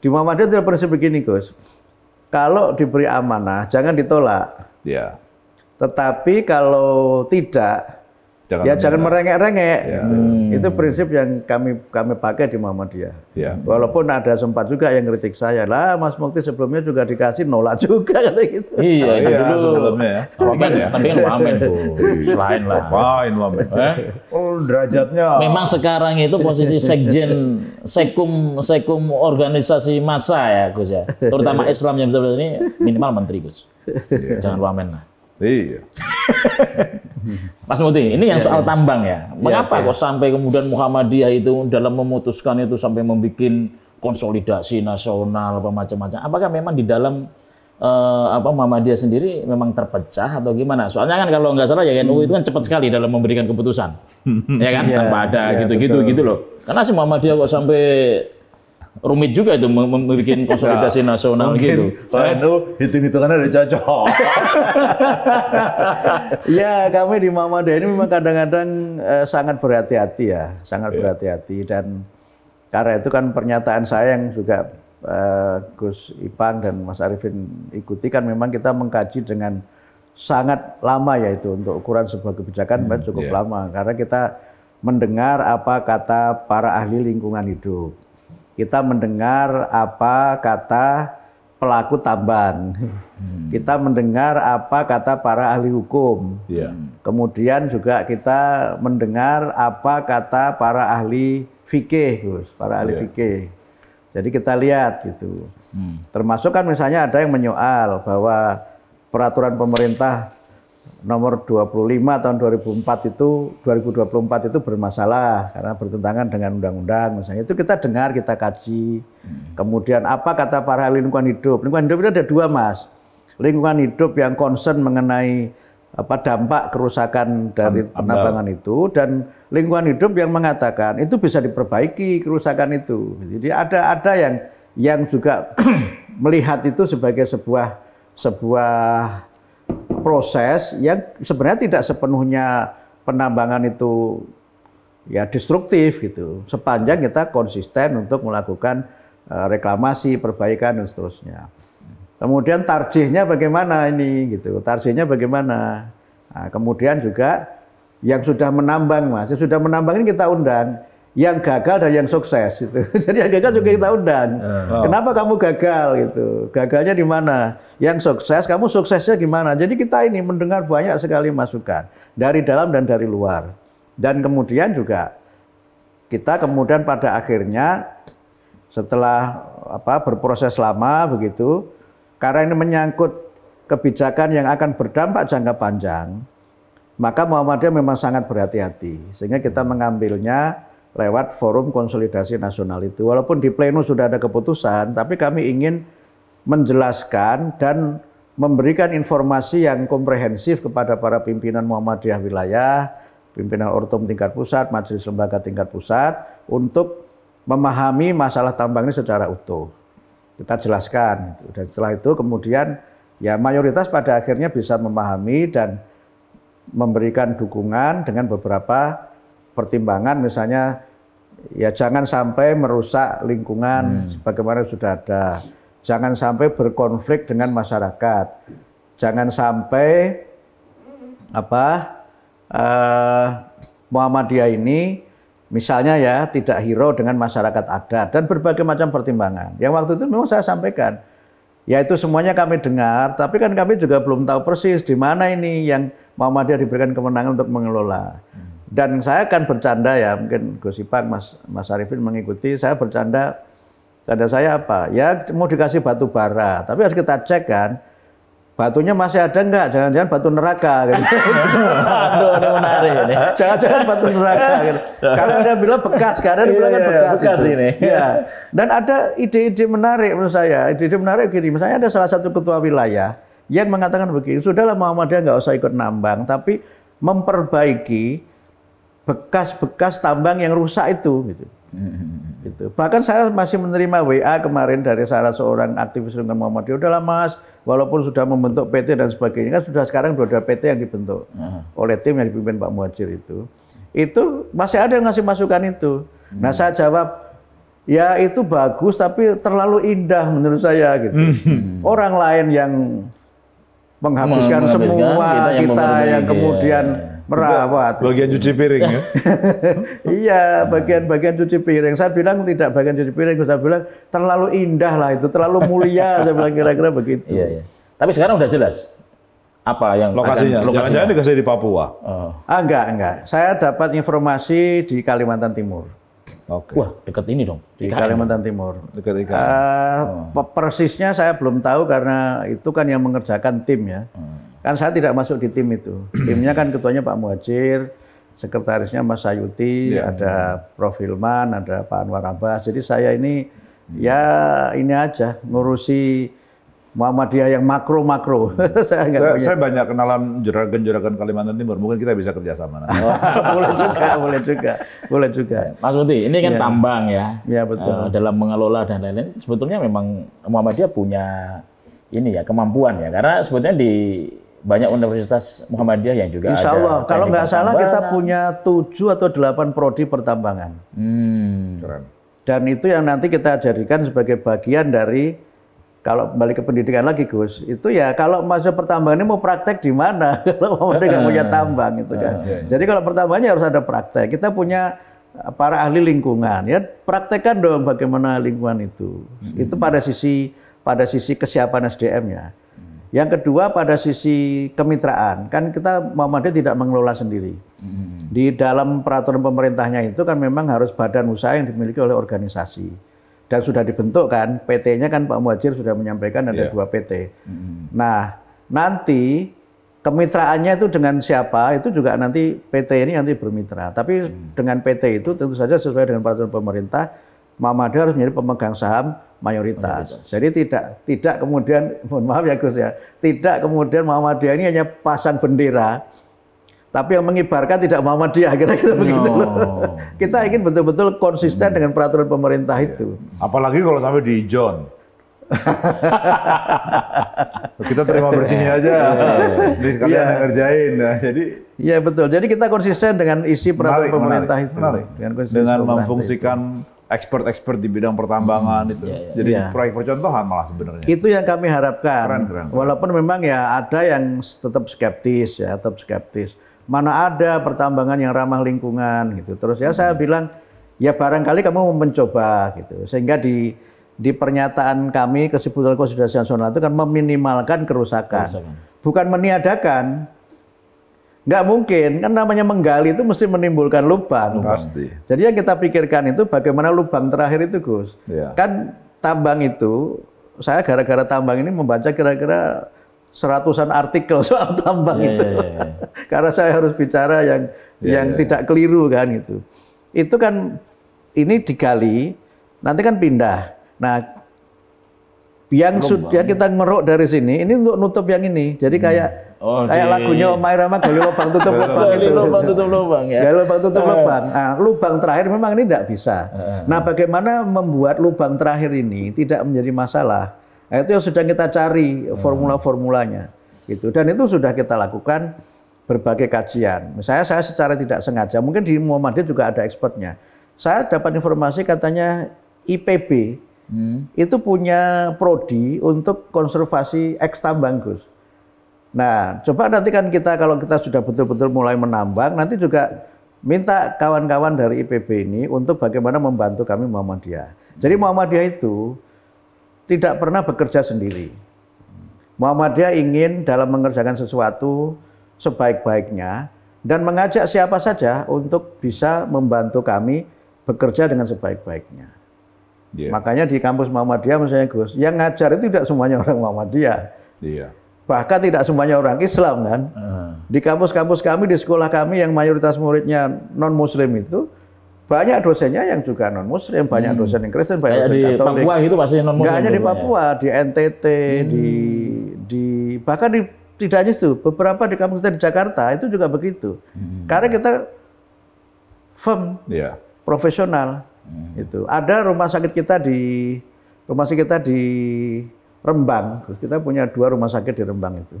di Muhammadiyah tidak prinsip begini, Gus. Kalau diberi amanah, jangan ditolak. Ya. Tetapi kalau tidak, Jangan ya jangan merengek-rengek. Ya. Hmm. Itu prinsip yang kami kami pakai di Muhammadiyah. Ya. Walaupun ada sempat juga yang kritik saya lah, Mas Mukti sebelumnya juga dikasih nolak juga *laughs* kata gitu. Iya, oh, iya dulu. sebelumnya ya. kan, ya. tapi kan wamen tuh, iya. selain lah. Wamen, wamen. Eh? Oh derajatnya. Memang sekarang itu posisi sekjen, sekum, sekum organisasi massa ya Gus ya. Terutama iya. Islam yang besar ini minimal menteri Gus. Iya. Jangan wamen lah. Iya. Hmm. Mas Muti, ini yang iya, soal iya. tambang ya. Iya, Mengapa ya, kok sampai kemudian Muhammadiyah itu dalam memutuskan itu sampai membuat konsolidasi nasional apa macam-macam? Apakah memang di dalam uh, apa Muhammadiyah sendiri memang terpecah atau gimana? Soalnya kan kalau nggak salah ya NU hmm. itu kan cepat sekali dalam memberikan keputusan, *laughs* ya kan Ya, tanpa ada gitu-gitu ya, gitu loh. Karena si Muhammadiyah kok sampai rumit juga itu membuat *laughs* konsolidasi ya, nasional mungkin gitu. Pak Endo, hitung-hitungannya ada cocok. *laughs* ya, kami di Mamada ini memang kadang-kadang eh, sangat berhati-hati ya, sangat yeah. berhati-hati dan karena itu kan pernyataan saya yang juga eh, Gus Ipang dan Mas Arifin ikuti kan memang kita mengkaji dengan sangat lama ya itu untuk ukuran sebuah kebijakan hmm, cukup yeah. lama karena kita mendengar apa kata para ahli lingkungan hidup kita mendengar apa kata pelaku tambang, hmm. kita mendengar apa kata para ahli hukum, yeah. kemudian juga kita mendengar apa kata para ahli fikih, para ahli yeah. fikih. Jadi kita lihat gitu. Hmm. Termasuk kan misalnya ada yang menyoal bahwa peraturan pemerintah nomor 25 tahun 2004 itu 2024 itu bermasalah karena bertentangan dengan undang-undang misalnya itu kita dengar kita kaji hmm. kemudian apa kata para lingkungan hidup lingkungan hidup itu ada dua mas lingkungan hidup yang concern mengenai apa dampak kerusakan dari Am penambangan itu dan lingkungan hidup yang mengatakan itu bisa diperbaiki kerusakan itu jadi ada ada yang yang juga *clears throat* melihat itu sebagai sebuah sebuah proses yang sebenarnya tidak sepenuhnya penambangan itu ya destruktif gitu. Sepanjang kita konsisten untuk melakukan eh, reklamasi, perbaikan dan seterusnya. Kemudian tarjihnya bagaimana ini gitu. Tarjihnya bagaimana? Nah, kemudian juga yang sudah menambang Mas, yang sudah menambang ini kita undang yang gagal dan yang sukses itu. *laughs* Jadi yang gagal juga kita undang. Ya. Kenapa kamu gagal gitu? Gagalnya di mana? Yang sukses, kamu suksesnya gimana? Jadi kita ini mendengar banyak sekali masukan dari dalam dan dari luar. Dan kemudian juga kita kemudian pada akhirnya setelah apa berproses lama begitu karena ini menyangkut kebijakan yang akan berdampak jangka panjang maka Muhammadiyah memang sangat berhati-hati sehingga kita mengambilnya lewat forum konsolidasi nasional itu. Walaupun di pleno sudah ada keputusan, tapi kami ingin menjelaskan dan memberikan informasi yang komprehensif kepada para pimpinan Muhammadiyah wilayah, pimpinan Ortum tingkat pusat, majelis lembaga tingkat pusat untuk memahami masalah tambang ini secara utuh. Kita jelaskan dan setelah itu kemudian ya mayoritas pada akhirnya bisa memahami dan memberikan dukungan dengan beberapa pertimbangan misalnya ya jangan sampai merusak lingkungan hmm. sebagaimana sudah ada. Jangan sampai berkonflik dengan masyarakat. Jangan sampai apa uh, Muhammadiyah ini misalnya ya tidak hero dengan masyarakat adat dan berbagai macam pertimbangan. Yang waktu itu memang saya sampaikan ya itu semuanya kami dengar, tapi kan kami juga belum tahu persis di mana ini yang Muhammadiyah diberikan kemenangan untuk mengelola. Hmm. Dan saya akan bercanda ya, mungkin Gus Ipang, Mas, Mas Arifin mengikuti, saya bercanda, tanda saya apa? Ya mau dikasih batu bara, tapi harus kita cek kan, batunya masih ada enggak? Jangan-jangan batu neraka gitu. *laughs* Aduh, ini menarik ini. Jangan-jangan batu neraka gitu. Karena ada bilang bekas, karena ada iya, bilang iya, bekas. bekas gitu. ini. Ya. Dan ada ide-ide menarik menurut saya. Ide-ide menarik gini, misalnya ada salah satu ketua wilayah yang mengatakan begini, sudahlah Muhammadiyah nggak usah ikut nambang, tapi memperbaiki bekas-bekas tambang yang rusak itu gitu. gitu. Bahkan saya masih menerima WA kemarin dari salah seorang aktivis dengan Muhammadiyah. Udahlah Mas, walaupun sudah membentuk PT dan sebagainya, kan sudah sekarang sudah ada PT yang dibentuk uh-huh. oleh tim yang dipimpin Pak Muhajir itu. Itu masih ada yang ngasih masukan itu. Nah, hmm. Nah saya jawab, ya itu bagus tapi terlalu indah menurut saya gitu. Hmm. Orang lain yang menghabiskan, menghabiskan semua kita, yang, kita yang kemudian... ya merawat. Bagian cuci piring ya? *laughs* iya, bagian-bagian cuci piring. Saya bilang tidak bagian cuci piring, saya bilang terlalu indah lah itu, terlalu mulia. *laughs* saya bilang kira-kira begitu. Iya, iya. Tapi sekarang udah jelas apa yang lokasinya? Akan, lokasinya. Jangan-jangan dikasih di Papua? Oh. Ah, enggak, enggak. Saya dapat informasi di Kalimantan Timur. Okay. Wah, dekat ini dong. Di Kalimantan Timur. Dekat Uh, ah, oh. Persisnya saya belum tahu karena itu kan yang mengerjakan tim ya. Hmm. Kan saya tidak masuk di tim itu. *clears throat* Timnya kan ketuanya Pak Muhajir, sekretarisnya Mas Sayuti, ya. ada Prof. Hilman, ada Pak Anwar Abbas. Jadi saya ini ya ini aja ngurusi Muhammadiyah yang makro-makro. Hmm. *laughs* saya, saya, saya banyak kenalan juragan-juragan Kalimantan Timur. Mungkin kita bisa kerjasama nanti. Oh, *laughs* boleh juga, boleh juga, boleh juga. Ya, Mas Uti, ini kan ya. tambang ya. Ya betul. Uh, dalam mengelola dan lain-lain. Sebetulnya memang Muhammadiyah punya ini ya kemampuan ya. Karena sebetulnya di banyak universitas Muhammadiyah yang juga Insya Allah. ada. Kalau nggak salah kita punya tujuh atau delapan prodi pertambangan. Hmm. Dan itu yang nanti kita jadikan sebagai bagian dari kalau kembali ke pendidikan lagi Gus, itu ya kalau masuk pertambangan ini mau praktek di mana? *laughs* kalau mau nggak punya tambang itu kan. Iya, iya. Jadi kalau pertambangannya harus ada praktek. Kita punya eh, para ahli lingkungan ya praktekkan dong bagaimana lingkungan itu. Hmm. Itu pada sisi pada sisi kesiapan SDM-nya. Yang kedua pada sisi kemitraan, kan kita Muhammadiyah tidak mengelola sendiri. Hmm. Di dalam peraturan pemerintahnya itu kan memang harus badan usaha yang dimiliki oleh organisasi. Dan sudah dibentuk kan, PT-nya kan Pak Muhajir sudah menyampaikan ada yeah. dua PT. Hmm. Nah, nanti kemitraannya itu dengan siapa itu juga nanti PT ini nanti bermitra. Tapi hmm. dengan PT itu tentu saja sesuai dengan peraturan pemerintah, Muhammadiyah harus menjadi pemegang saham mayoritas. mayoritas. Jadi tidak tidak kemudian *laughs* mohon maaf ya Gus ya, tidak kemudian Muhammadiyah ini hanya pasang bendera tapi yang mengibarkan tidak Muhammadiyah *laughs* kira-kira no. begitu loh. Kita ingin betul-betul konsisten hmm. dengan peraturan pemerintah iya. itu. Apalagi kalau sampai di John. *laughs* kita terima bersihnya aja. Jadi iya, iya, kalian ya. yang ngerjain. Nah, jadi Iya betul. Jadi kita konsisten dengan isi peraturan pemerintah menarik, itu. Menarik. Dengan, dengan memfungsikan expert-expert di bidang pertambangan hmm, itu. Iya, iya. Jadi iya. proyek percontohan malah sebenarnya. Itu yang kami harapkan. Keren, keren, keren. Walaupun memang ya ada yang tetap skeptis ya, tetap skeptis. Mana ada pertambangan yang ramah lingkungan gitu. Terus ya hmm. saya bilang ya barangkali kamu mau mencoba gitu. Sehingga di di pernyataan kami kesimpulan konsultasi Nasional itu kan meminimalkan kerusakan. kerusakan. Bukan meniadakan, Nggak mungkin, kan namanya menggali itu mesti menimbulkan lubang. Pasti. Jadi yang kita pikirkan itu bagaimana lubang terakhir itu, Gus. Ya. Kan tambang itu, saya gara-gara tambang ini membaca kira-kira seratusan artikel *laughs* soal tambang ya, itu. Ya, ya. *laughs* Karena saya harus bicara yang ya, yang ya. tidak keliru kan itu. Itu kan ini digali, nanti kan pindah. Nah, yang sudah kita ngerok dari sini, ini untuk nutup yang ini. Jadi hmm. kayak hmm Oh, kayak di... lagunya Om Irama gali lubang tutup lubang itu. lubang tutup lubang ya. Gali lubang tutup lubang. Nah, lubang terakhir memang ini tidak bisa. Nah, bagaimana membuat lubang terakhir ini tidak menjadi masalah? Nah, itu yang sedang kita cari formula-formulanya gitu. Dan itu sudah kita lakukan berbagai kajian. Misalnya saya secara tidak sengaja, mungkin di Muhammadiyah juga ada expertnya. Saya dapat informasi katanya IPB hmm. itu punya prodi untuk konservasi ekstambangus. Hmm. Nah, coba nanti kan kita kalau kita sudah betul-betul mulai menambang, nanti juga minta kawan-kawan dari IPB ini untuk bagaimana membantu kami Muhammadiyah. Jadi hmm. Muhammadiyah itu tidak pernah bekerja sendiri. Muhammadiyah ingin dalam mengerjakan sesuatu sebaik-baiknya dan mengajak siapa saja untuk bisa membantu kami bekerja dengan sebaik-baiknya. Yeah. Makanya di kampus Muhammadiyah misalnya Gus, yang ngajar itu tidak semuanya orang Muhammadiyah. Yeah bahkan tidak semuanya orang Islam kan. Di kampus-kampus kami, di sekolah kami yang mayoritas muridnya non Muslim itu banyak dosennya yang juga non Muslim, banyak hmm. dosen yang Kristen, banyak dosen di Katolik. Papua itu pasti non Muslim. hanya di Papua, ya. di NTT, hmm. di di bahkan di tidak hanya itu, beberapa di kampus kita di Jakarta itu juga begitu. Hmm. Karena kita firm, yeah. profesional. Hmm. Itu ada rumah sakit kita di rumah sakit kita di Rembang. Kita punya dua rumah sakit di Rembang itu.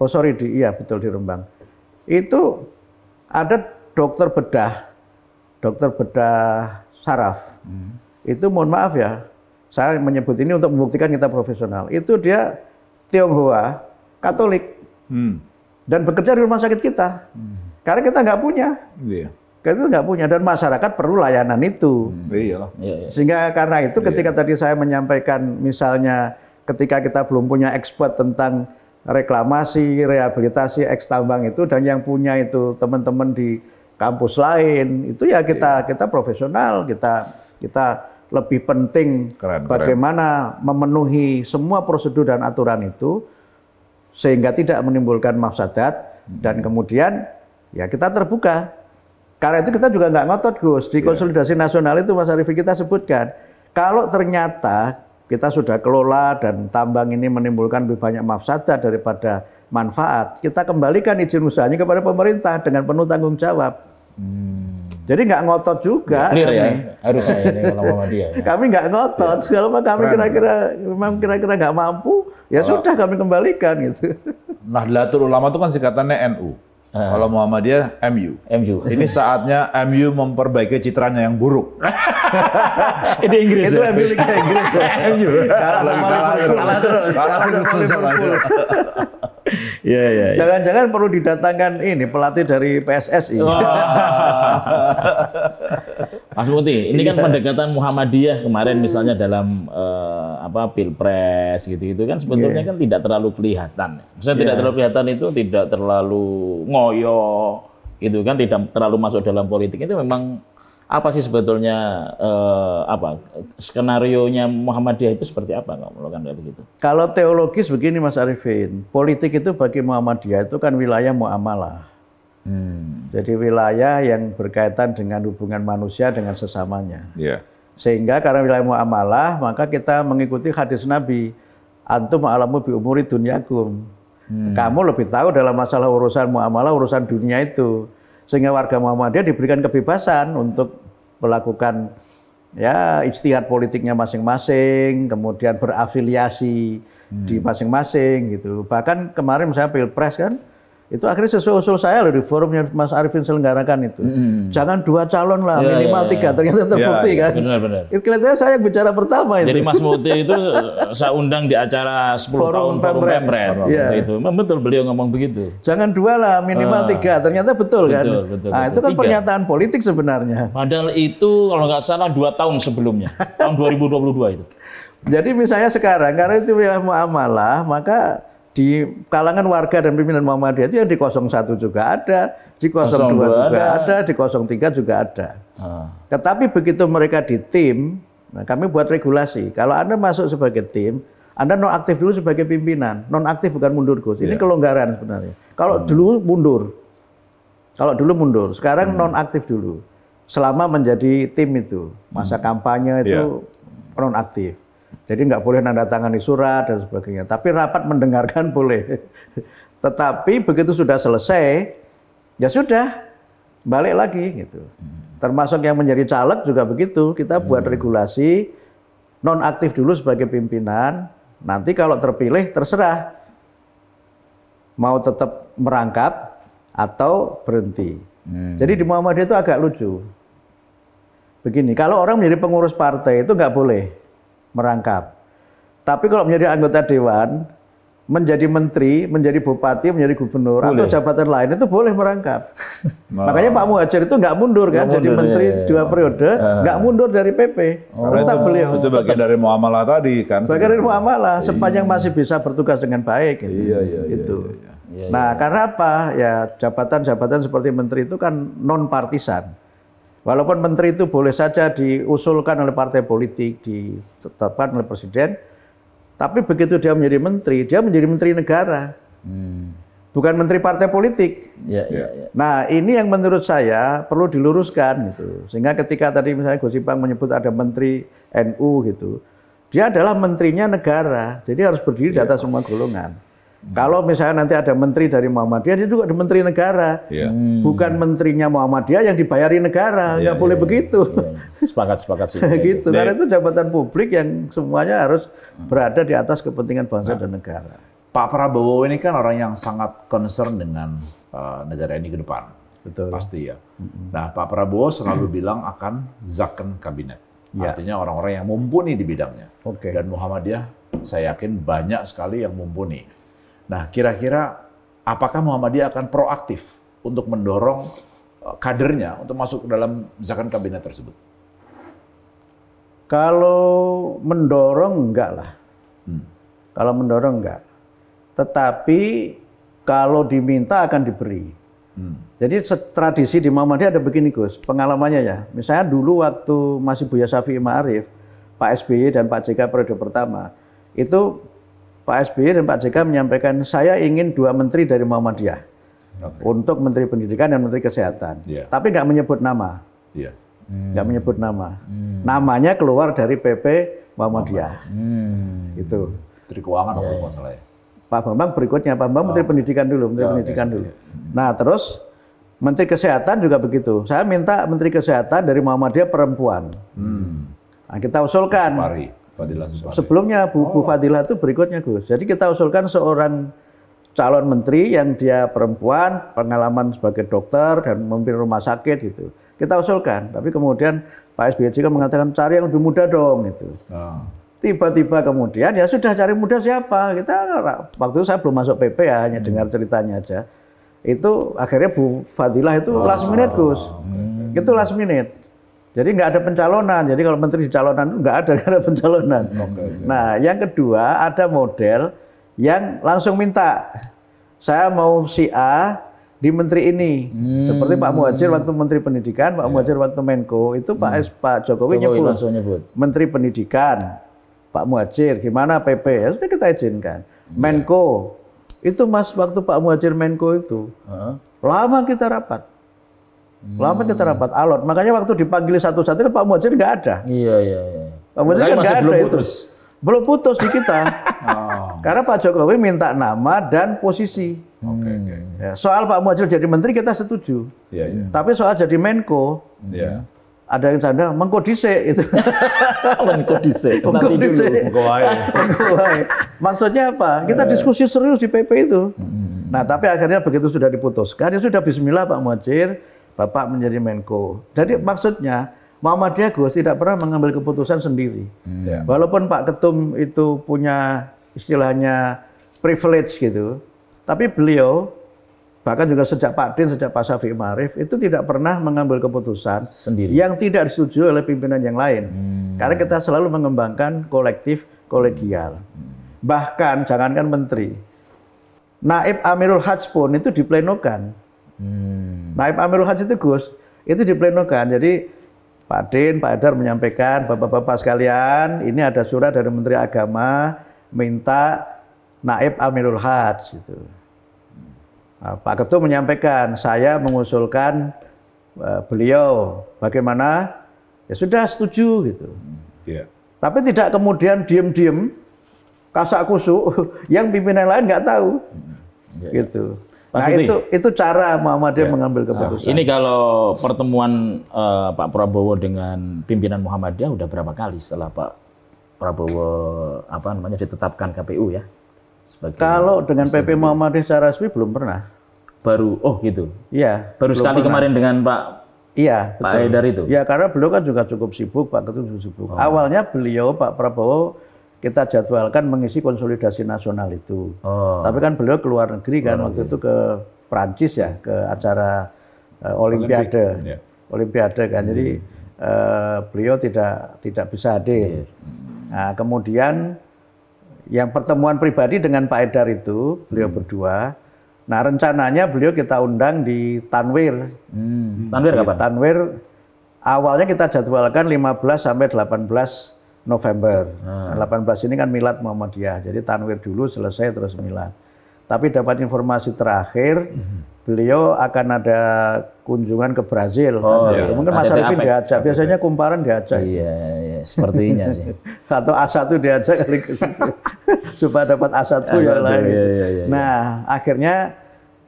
Oh sorry, di, iya betul di Rembang. Itu ada dokter bedah, dokter bedah saraf. Hmm. Itu mohon maaf ya, saya menyebut ini untuk membuktikan kita profesional. Itu dia Tionghoa, Katolik. Hmm. Dan bekerja di rumah sakit kita. Hmm. Karena kita nggak punya. Yeah. Kita nggak punya dan masyarakat perlu layanan itu. Hmm. Iya iya, iya. Sehingga karena itu ketika tadi saya menyampaikan misalnya ketika kita belum punya expert tentang reklamasi, rehabilitasi eks tambang itu dan yang punya itu teman-teman di kampus lain, itu ya kita yeah. kita profesional, kita kita lebih penting keren, bagaimana keren. memenuhi semua prosedur dan aturan itu sehingga tidak menimbulkan mafsadat hmm. dan kemudian ya kita terbuka. Karena itu kita juga nggak ngotot Gus di iya. konsolidasi yeah. nasional itu Mas Arifin kita sebutkan kalau ternyata kita sudah kelola dan tambang ini menimbulkan lebih banyak mafsadah daripada manfaat, kita kembalikan izin usahanya kepada pemerintah dengan penuh tanggung jawab. Hmm. Jadi nggak ngotot juga. Ya, clear kami. ya, harusnya ini ulama dia. Ya. Kami nggak ngotot, ya. kalau kami kira-kira memang kira-kira nggak mampu, ya kalau, sudah kami kembalikan gitu. Nah, Nahdlatul Ulama itu kan singkatannya NU. Uh, Kalau Muhammadiyah MU. MU. Ini saatnya MU memperbaiki citranya yang buruk. *laughs* Ini Inggris. Itu ya? MU Liga Inggris. Ya? *laughs* MU. Kalah lagi ya. terus. Kalah terus. Kalah terus. *laughs* Jangan-jangan perlu didatangkan ini pelatih dari PSSI. Mas Muti, ini kan pendekatan Muhammadiyah kemarin misalnya dalam uh, apa pilpres gitu-gitu kan sebetulnya yeah. kan tidak terlalu kelihatan. Misalnya yeah. tidak iya. terlalu kelihatan itu tidak terlalu ngoyo gitu kan tidak terlalu masuk dalam politik itu memang apa sih sebetulnya uh, apa skenario nya Muhammadiyah itu seperti apa kalau melakukan begitu? Kalau teologis begini Mas Arifin, politik itu bagi Muhammadiyah itu kan wilayah muamalah. Hmm. Jadi wilayah yang berkaitan dengan hubungan manusia dengan sesamanya. Yeah. Sehingga karena wilayah muamalah, maka kita mengikuti hadis Nabi, antum alamu bi umuri dunyakum. Hmm. Kamu lebih tahu dalam masalah urusan muamalah, urusan dunia itu. Sehingga warga Muhammadiyah diberikan kebebasan untuk melakukan ya istihad politiknya masing-masing, kemudian berafiliasi hmm. di masing-masing gitu. Bahkan kemarin misalnya Pilpres kan, itu akhirnya sesuai usul saya loh di forum yang Mas Arifin selenggarakan itu. Hmm. Jangan dua calon lah, ya, ya minimal ya, ya. tiga. Ternyata ya, terbukti ya, kan. Benar, benar. Itu kelihatannya saya bicara pertama itu. Jadi Mas Muti itu saya undang di acara 10 forum tahun Forum Pemret. Ya. Itu. Betul beliau ngomong begitu. Jangan dua lah, minimal uh, tiga. Ternyata betul, betul kan. Betul, betul, nah, betul. itu kan tiga. pernyataan politik sebenarnya. Padahal itu kalau nggak salah dua tahun sebelumnya. tahun 2022 *laughs* itu. Jadi misalnya sekarang, karena itu wilayah muamalah, maka di kalangan warga dan pimpinan Muhammadiyah itu yang di 01 juga ada, di 02 juga ada. ada, di 03 juga ada. Ah. Tetapi begitu mereka di tim, nah kami buat regulasi. Kalau Anda masuk sebagai tim, Anda nonaktif dulu sebagai pimpinan. Nonaktif bukan mundur, Gus. Ini yeah. kelonggaran sebenarnya. Kalau hmm. dulu mundur. Kalau dulu mundur, sekarang hmm. non dulu. Selama menjadi tim itu, masa hmm. kampanye iya. itu yeah. non aktif. Jadi nggak boleh nanda tangan di surat dan sebagainya. Tapi rapat mendengarkan *laughs* boleh. Tetapi begitu sudah selesai, ya sudah balik lagi gitu. Termasuk yang menjadi caleg juga begitu. Kita buat hmm. regulasi non aktif dulu sebagai pimpinan. Nanti kalau terpilih terserah mau tetap merangkap atau berhenti. Hmm. Jadi di Muhammadiyah itu agak lucu. Begini, kalau orang menjadi pengurus partai itu nggak boleh merangkap. Tapi kalau menjadi anggota dewan, menjadi menteri, menjadi bupati, menjadi gubernur boleh. atau jabatan lain itu boleh merangkap. *laughs* Oh. Makanya Pak Muhajir itu nggak mundur kan, mundur, jadi menteri iya, iya dua iya. periode, eh. nggak mundur dari PP. Oh, tetap itu, beliau. Itu bagian dari muamalah tadi kan. Bagian dari muamalah iya. sepanjang masih bisa bertugas dengan baik. Gitu. Iya, iya, iya itu. Iya, iya, Nah, karena apa? Ya jabatan-jabatan seperti menteri itu kan non partisan. Walaupun menteri itu boleh saja diusulkan oleh partai politik, ditetapkan oleh presiden, tapi begitu dia menjadi menteri, dia menjadi menteri negara, hmm. bukan menteri partai politik. Ya, ya, ya. ya. Nah, ini yang menurut saya perlu diluruskan gitu. Sehingga ketika tadi misalnya Gus Ipang menyebut ada menteri NU gitu, dia adalah menterinya negara, jadi harus berdiri di ya. atas semua golongan. Hmm. Kalau misalnya nanti ada menteri dari Muhammadiyah, dia juga ada menteri negara, Ya. hmm. bukan hmm. menterinya Muhammadiyah yang dibayari negara, iya, nggak ya, boleh ya, begitu. Iya, iya. Sepakat sepakat sih. *laughs* gitu, karena itu jabatan publik yang semuanya harus hmm. berada di atas kepentingan bangsa nah, dan negara. Pak Prabowo ini kan orang yang sangat concern dengan uh, negara ini ke depan, Betul. pasti ya. Nah, Pak Prabowo selalu bilang akan zaken kabinet, Ya. artinya orang-orang yang mumpuni di bidangnya. Okay. Dan Muhammadiyah, saya yakin banyak sekali yang mumpuni Nah, kira-kira apakah Muhammadiyah akan proaktif untuk mendorong eh, kadernya untuk masuk ke dalam misalkan kabinet tersebut? Kalau mendorong enggak lah. Hmm. Kalau mendorong enggak. Tetapi kalau diminta akan diberi. Hmm. Jadi tradisi di Muhammadiyah ada begini Gus, pengalamannya ya. Misalnya dulu waktu masih Buya Syafi'i Ma'arif, Pak SBY dan Pak JK periode pertama, itu Pak SBY dan Pak JK menyampaikan saya ingin dua menteri dari Muhammadiyah okay. untuk Menteri Pendidikan dan Menteri Kesehatan. Yeah. Tapi nggak menyebut nama. Yeah. Hmm. Nggak menyebut nama. Hmm. Namanya keluar dari PP Muhammadiyah. Hmm. Itu. Menteri Keuangan yeah. Iya, iya. ya. Pak Bambang berikutnya Pak Bambang oh. Menteri Pendidikan dulu, Menteri ya, ya, Pendidikan okay. dulu. Hmm. Nah terus Menteri Kesehatan juga begitu. Saya minta Menteri Kesehatan dari Muhammadiyah perempuan. Hmm. Nah, kita usulkan. Mari. Fadila Supari. Sebelumnya Bu, oh. Bu Fadila itu berikutnya Gus. Jadi kita usulkan seorang calon menteri yang dia perempuan, pengalaman sebagai dokter dan memimpin rumah sakit itu. Kita usulkan, tapi kemudian Pak SBY juga kan mengatakan cari yang lebih muda dong gitu. Oh. Tiba-tiba kemudian ya sudah cari muda siapa? Kita waktu itu saya belum masuk PP ya, hanya hmm. dengar ceritanya aja. Itu akhirnya Bu Fadilah itu oh. last minute Gus. Hmm. Itu last minute. Jadi nggak ada pencalonan. Jadi kalau menteri dicalonan itu nggak ada *laughs* karena pencalonan. Okay, oh, nah, yang kedua ada model yang langsung minta saya mau si A di menteri ini. Hmm. Seperti Pak Muhajir waktu menteri pendidikan, Pak yeah. Muhajir waktu Menko itu Pak hmm. S, Pak Jokowi, Jokowi nyebut, nyebut menteri pendidikan. Pak Muhajir, gimana PP? Ya sudah kita izinkan. Yeah. Menko itu Mas waktu Pak Muhajir Menko itu huh? lama kita rapat Hmm. Lama kita rapat alot. Makanya waktu dipanggil satu-satu kan Pak Muhajir nggak ada. Iya, iya, iya. Pak Muhajir kan nggak ada putus. itu. Belum putus di kita. *laughs* oh. Karena Pak Jokowi minta nama dan posisi. okay, okay. Ya, soal Pak Muhajir jadi menteri kita setuju. yeah, Yeah. Tapi soal jadi Menko, Yeah. ada yang sana mengkodise itu. mengkodise. mengkodise. Mengkodise. Maksudnya apa? Kita iya. diskusi serius di PP itu. Hmm. Nah, tapi akhirnya begitu sudah diputuskan, ya sudah bismillah Pak Muhajir Bapak menjadi Menko. Jadi maksudnya Muhammadiyah Gus tidak pernah mengambil keputusan sendiri. Hmm. Ya. Walaupun Pak Ketum itu punya istilahnya privilege gitu, tapi beliau bahkan juga sejak Pak Din, sejak Pak Syafiq Marif itu tidak pernah mengambil keputusan sendiri yang tidak disetujui oleh pimpinan yang lain. Hmm. Karena kita selalu mengembangkan kolektif kolegial. Hmm. Bahkan jangankan menteri, Naib Amirul Hajj pun itu diplenokan. Hmm. Naib Amirul Haji itu Gus, itu di pleno diplenokan. Jadi Pak Din, Pak Edar menyampaikan, Bapak-Bapak sekalian, ini ada surat dari Menteri Agama minta Naib Amirul Haji. itu. Nah, Pak Ketum menyampaikan, saya mengusulkan uh, beliau bagaimana ya sudah setuju gitu. Yeah. Tapi tidak kemudian diem-diem kasak kusuk *laughs* yang pimpinan lain nggak tahu hmm. yeah. Iya. gitu. Pak nah Suti. itu itu cara Muhammadiyah ya. mengambil nah, keputusan. Ini kalau pertemuan uh, Pak Prabowo dengan pimpinan Muhammadiyah udah berapa kali setelah Pak Prabowo apa namanya ditetapkan KPU ya? Sebagai kalau dengan PP Muhammadiyah secara resmi belum pernah. Baru oh gitu. Iya. Baru sekali pernah. kemarin dengan Pak Iya, Pak betul. itu. Ya karena beliau kan juga cukup sibuk, Pak Ketua cukup sibuk. Oh. Awalnya beliau Pak Prabowo kita jadwalkan mengisi konsolidasi nasional itu. Oh. Tapi kan beliau keluar negeri kan oh, waktu iya. itu ke Prancis ya ke acara uh, Olimpiade. Ya. Olimpiade kan. Hmm. Jadi uh, eh, beliau tidak tidak bisa hadir. Hmm. Nah, kemudian yang pertemuan pribadi dengan Pak Edar itu beliau hmm. berdua. Nah, rencananya beliau kita undang di Tanwir. Hmm. Tanwir kapan? Tanwir awalnya kita jadwalkan 15 sampai 18 November. Hmm. Ah. 18 nah, ini kan milad Muhammadiyah. Jadi tanwir dulu selesai terus milad. Tapi dapat informasi terakhir hmm. beliau akan ada kunjungan ke Brazil. Oh, iya. Mungkin Mas Arifin ya? diajak. Biasanya ya? kumparan diajak. Iya, iya. sepertinya sih. *laughs* Atau A1 diajak kali ke situ. *laughs* Supaya dapat A1, A1 yang lain. Iya, iya, iya, nah, akhirnya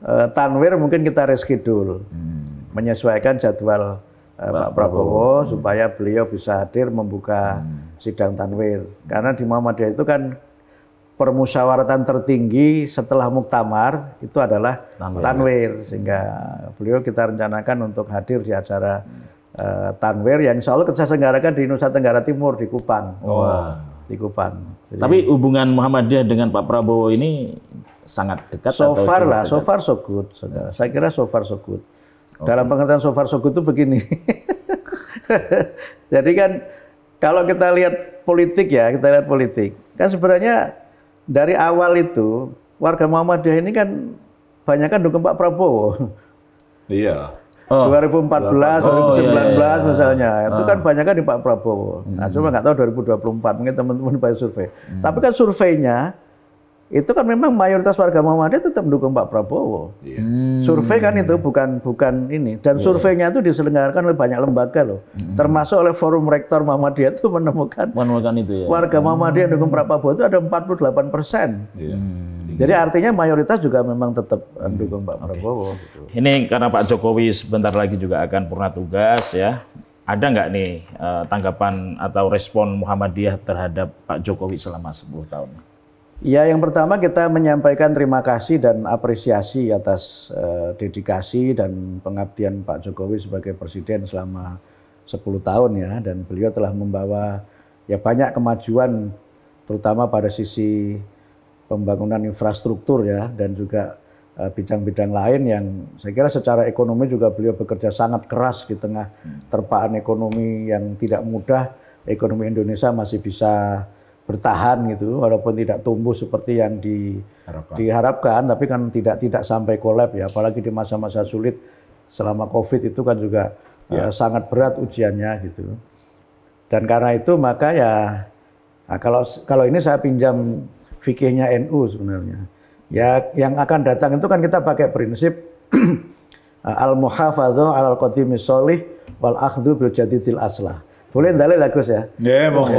eh, Tanwir mungkin kita reschedule. Hmm. Menyesuaikan jadwal Eh, Pak Prabowo hmm. supaya beliau bisa hadir membuka hmm. sidang tanwir. Karena di Muhammadiyah itu kan permusyawaratan tertinggi setelah muktamar itu adalah tanwir, tanwir. sehingga beliau kita rencanakan untuk hadir di acara uh, tanwir yang insya Allah kita senggarakan di Nusa Tenggara Timur di Kupang. Wow. Di Kupang. Jadi, Tapi hubungan Muhammadiyah dengan Pak Prabowo ini sangat dekat. So far lah, dekat? so far so good. Saudara. Saya kira so far so good Okay. Dalam pengertian so far so good itu begini. *laughs* Jadi kan kalau kita lihat politik ya, kita lihat politik. Kan sebenarnya dari awal itu warga Muhammadiyah ini kan banyak kan dukung Pak Prabowo. *laughs* Iya. Oh, 2014, oh, 2019 iya, iya. iya. misalnya, oh. itu kan oh. banyak kan di Pak Prabowo. Nah, hmm. cuma nggak tahu 2024 mungkin teman-teman banyak survei. Hmm. Tapi kan surveinya itu kan memang mayoritas warga Muhammadiyah tetap mendukung Pak Prabowo. Yeah. Hmm. Survei kan itu bukan bukan ini dan yeah. surveinya itu diselenggarakan oleh banyak lembaga loh, hmm. termasuk oleh Forum Rektor Muhammadiyah itu menemukan, menemukan itu ya. warga hmm. Muhammadiyah hmm. mendukung Pak Prabowo itu ada 48 persen. Yeah. Hmm. Jadi artinya mayoritas juga memang tetap eh, mendukung hmm. Pak Prabowo. Gitu. Ini karena Pak Jokowi sebentar lagi juga akan purna tugas ya. Ada nggak nih eh, tanggapan atau respon Muhammadiyah terhadap Pak Jokowi selama 10 tahun? Ya, yang pertama kita menyampaikan terima kasih dan apresiasi atas uh, dedikasi dan pengabdian Pak Jokowi sebagai presiden selama 10 tahun ya dan beliau telah membawa ya banyak kemajuan terutama pada sisi pembangunan infrastruktur ya dan juga eh, bidang-bidang uh, lain yang saya kira secara ekonomi juga beliau bekerja sangat keras di tengah hmm. terpaan ekonomi yang tidak mudah ekonomi Indonesia masih bisa bertahan gitu walaupun tidak tumbuh seperti yang di, Harapkan. diharapkan tapi kan tidak tidak sampai kolab ya apalagi di masa-masa sulit selama covid itu kan juga ya. ya sangat berat ujiannya gitu dan karena itu maka ya nah kalau kalau ini saya pinjam fikihnya NU sebenarnya ya yang akan datang itu kan kita pakai prinsip *clears throat* al muhafadzah al qadimi solih wal akhdu bil jadidil aslah boleh dalil bagus ya? Ya, yeah,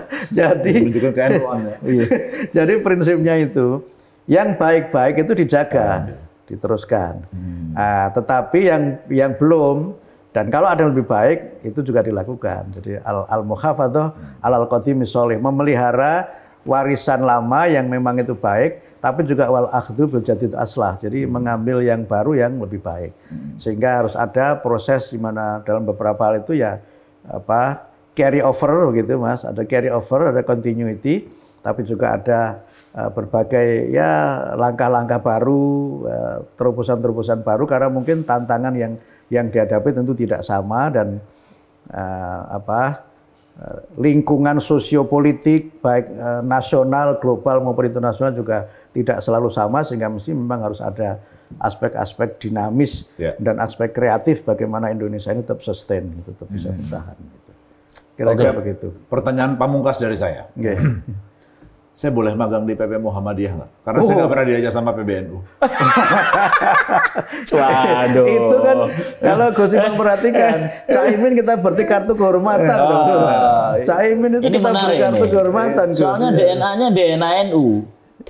*laughs* jadi ya. *laughs* jadi prinsipnya itu yang baik-baik itu dijaga, diteruskan. Hmm. Nah, tetapi yang yang belum dan kalau ada yang lebih baik itu juga dilakukan. Jadi al al al al misolih memelihara warisan lama yang memang itu baik, tapi juga wal akhdu bil jadid aslah. Jadi hmm. mengambil yang baru yang lebih baik. Hmm. Sehingga harus ada proses di mana dalam beberapa hal itu ya apa carry over gitu mas, ada carry over, ada continuity, tapi juga ada uh, berbagai ya langkah-langkah baru, terobosan eh, terobosan-terobosan baru karena mungkin tantangan yang yang dihadapi tentu tidak sama dan uh, apa uh, lingkungan sosiopolitik baik uh, nasional, global maupun internasional juga tidak selalu sama sehingga mesti memang harus ada aspek-aspek dinamis yeah. dan aspek kreatif bagaimana Indonesia ini tetap sustain, gitu, tetap bisa hmm. bertahan. Mm -hmm. Kira-kira okay. begitu. Pertanyaan pamungkas dari saya. Okay. *clears throat* saya boleh magang di PP Muhammadiyah nggak? Karena oh. saya nggak pernah diajak sama PBNU. *laughs* Waduh. Itu kan kalau Gus Imam perhatikan, Caimin kita berarti kartu kehormatan. Ah, Cak Caimin itu ini kita berarti kartu ini. kehormatan. Soalnya DNA-nya DNA NU.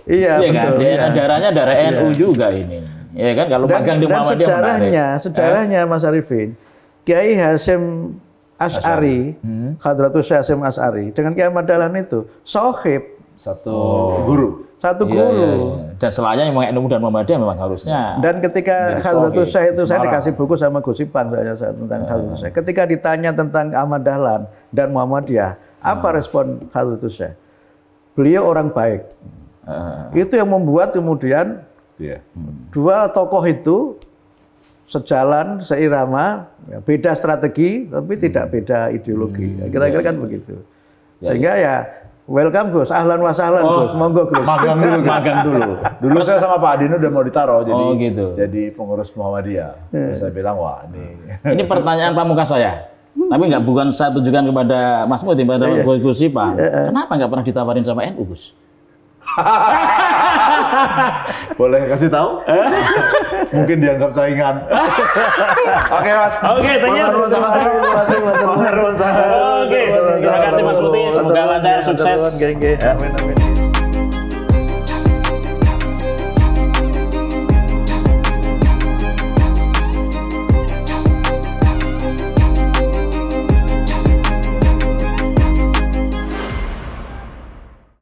Iya, iya kan? betul. Kan? DNA iya. darahnya darah iya. NU juga ini. Iya kan kalau dan, magang di Muhammadiyah dan sejarahnya, eh? sejarahnya Mas Arifin, Kiai Hasim Ash'ari, hmm. Khadratus Syekh Hasim Ash'ari dengan Kiai Ahmad Dahlan itu sohib satu oh. guru satu iya, guru iya, iya. dan selayaknya memang NU dan Muhammadiyah memang harusnya nah. dan ketika Khadratus Syekh itu saya dikasih buku sama Gus Ipan saya, saya tentang yeah. Khadratus Syekh ketika ditanya tentang Ahmad Dahlan dan Muhammadiyah apa nah. respon Khadratus Syekh beliau orang baik uh. itu yang membuat kemudian yeah. dua tokoh itu sejalan, seirama, ya, beda strategi, tapi hmm. tidak beda ideologi. Hmm. Kira-kira kan ya, kan ya. begitu. Ya, Sehingga ya. ya Welcome Gus, ahlan wa sahlan oh, Gus, monggo Gus. Magang dulu, dulu. Dulu saya sama Pak Adino udah mau ditaruh jadi oh, gitu. jadi pengurus Muhammadiyah. Hmm. Saya bilang wah ini. Ini pertanyaan pramuka saya. Hmm. Tapi nggak bukan saya tujukan kepada Mas Muti, kepada Gus Sipa. Kenapa nggak pernah ditawarin sama NU Gus? *laughs* Boleh kasih tahu? Mungkin dianggap saingan. Oke, Mas. Oke, tanya. Oke, terima kasih Mas Putih. Semoga lancar, sukses. Amin, amin.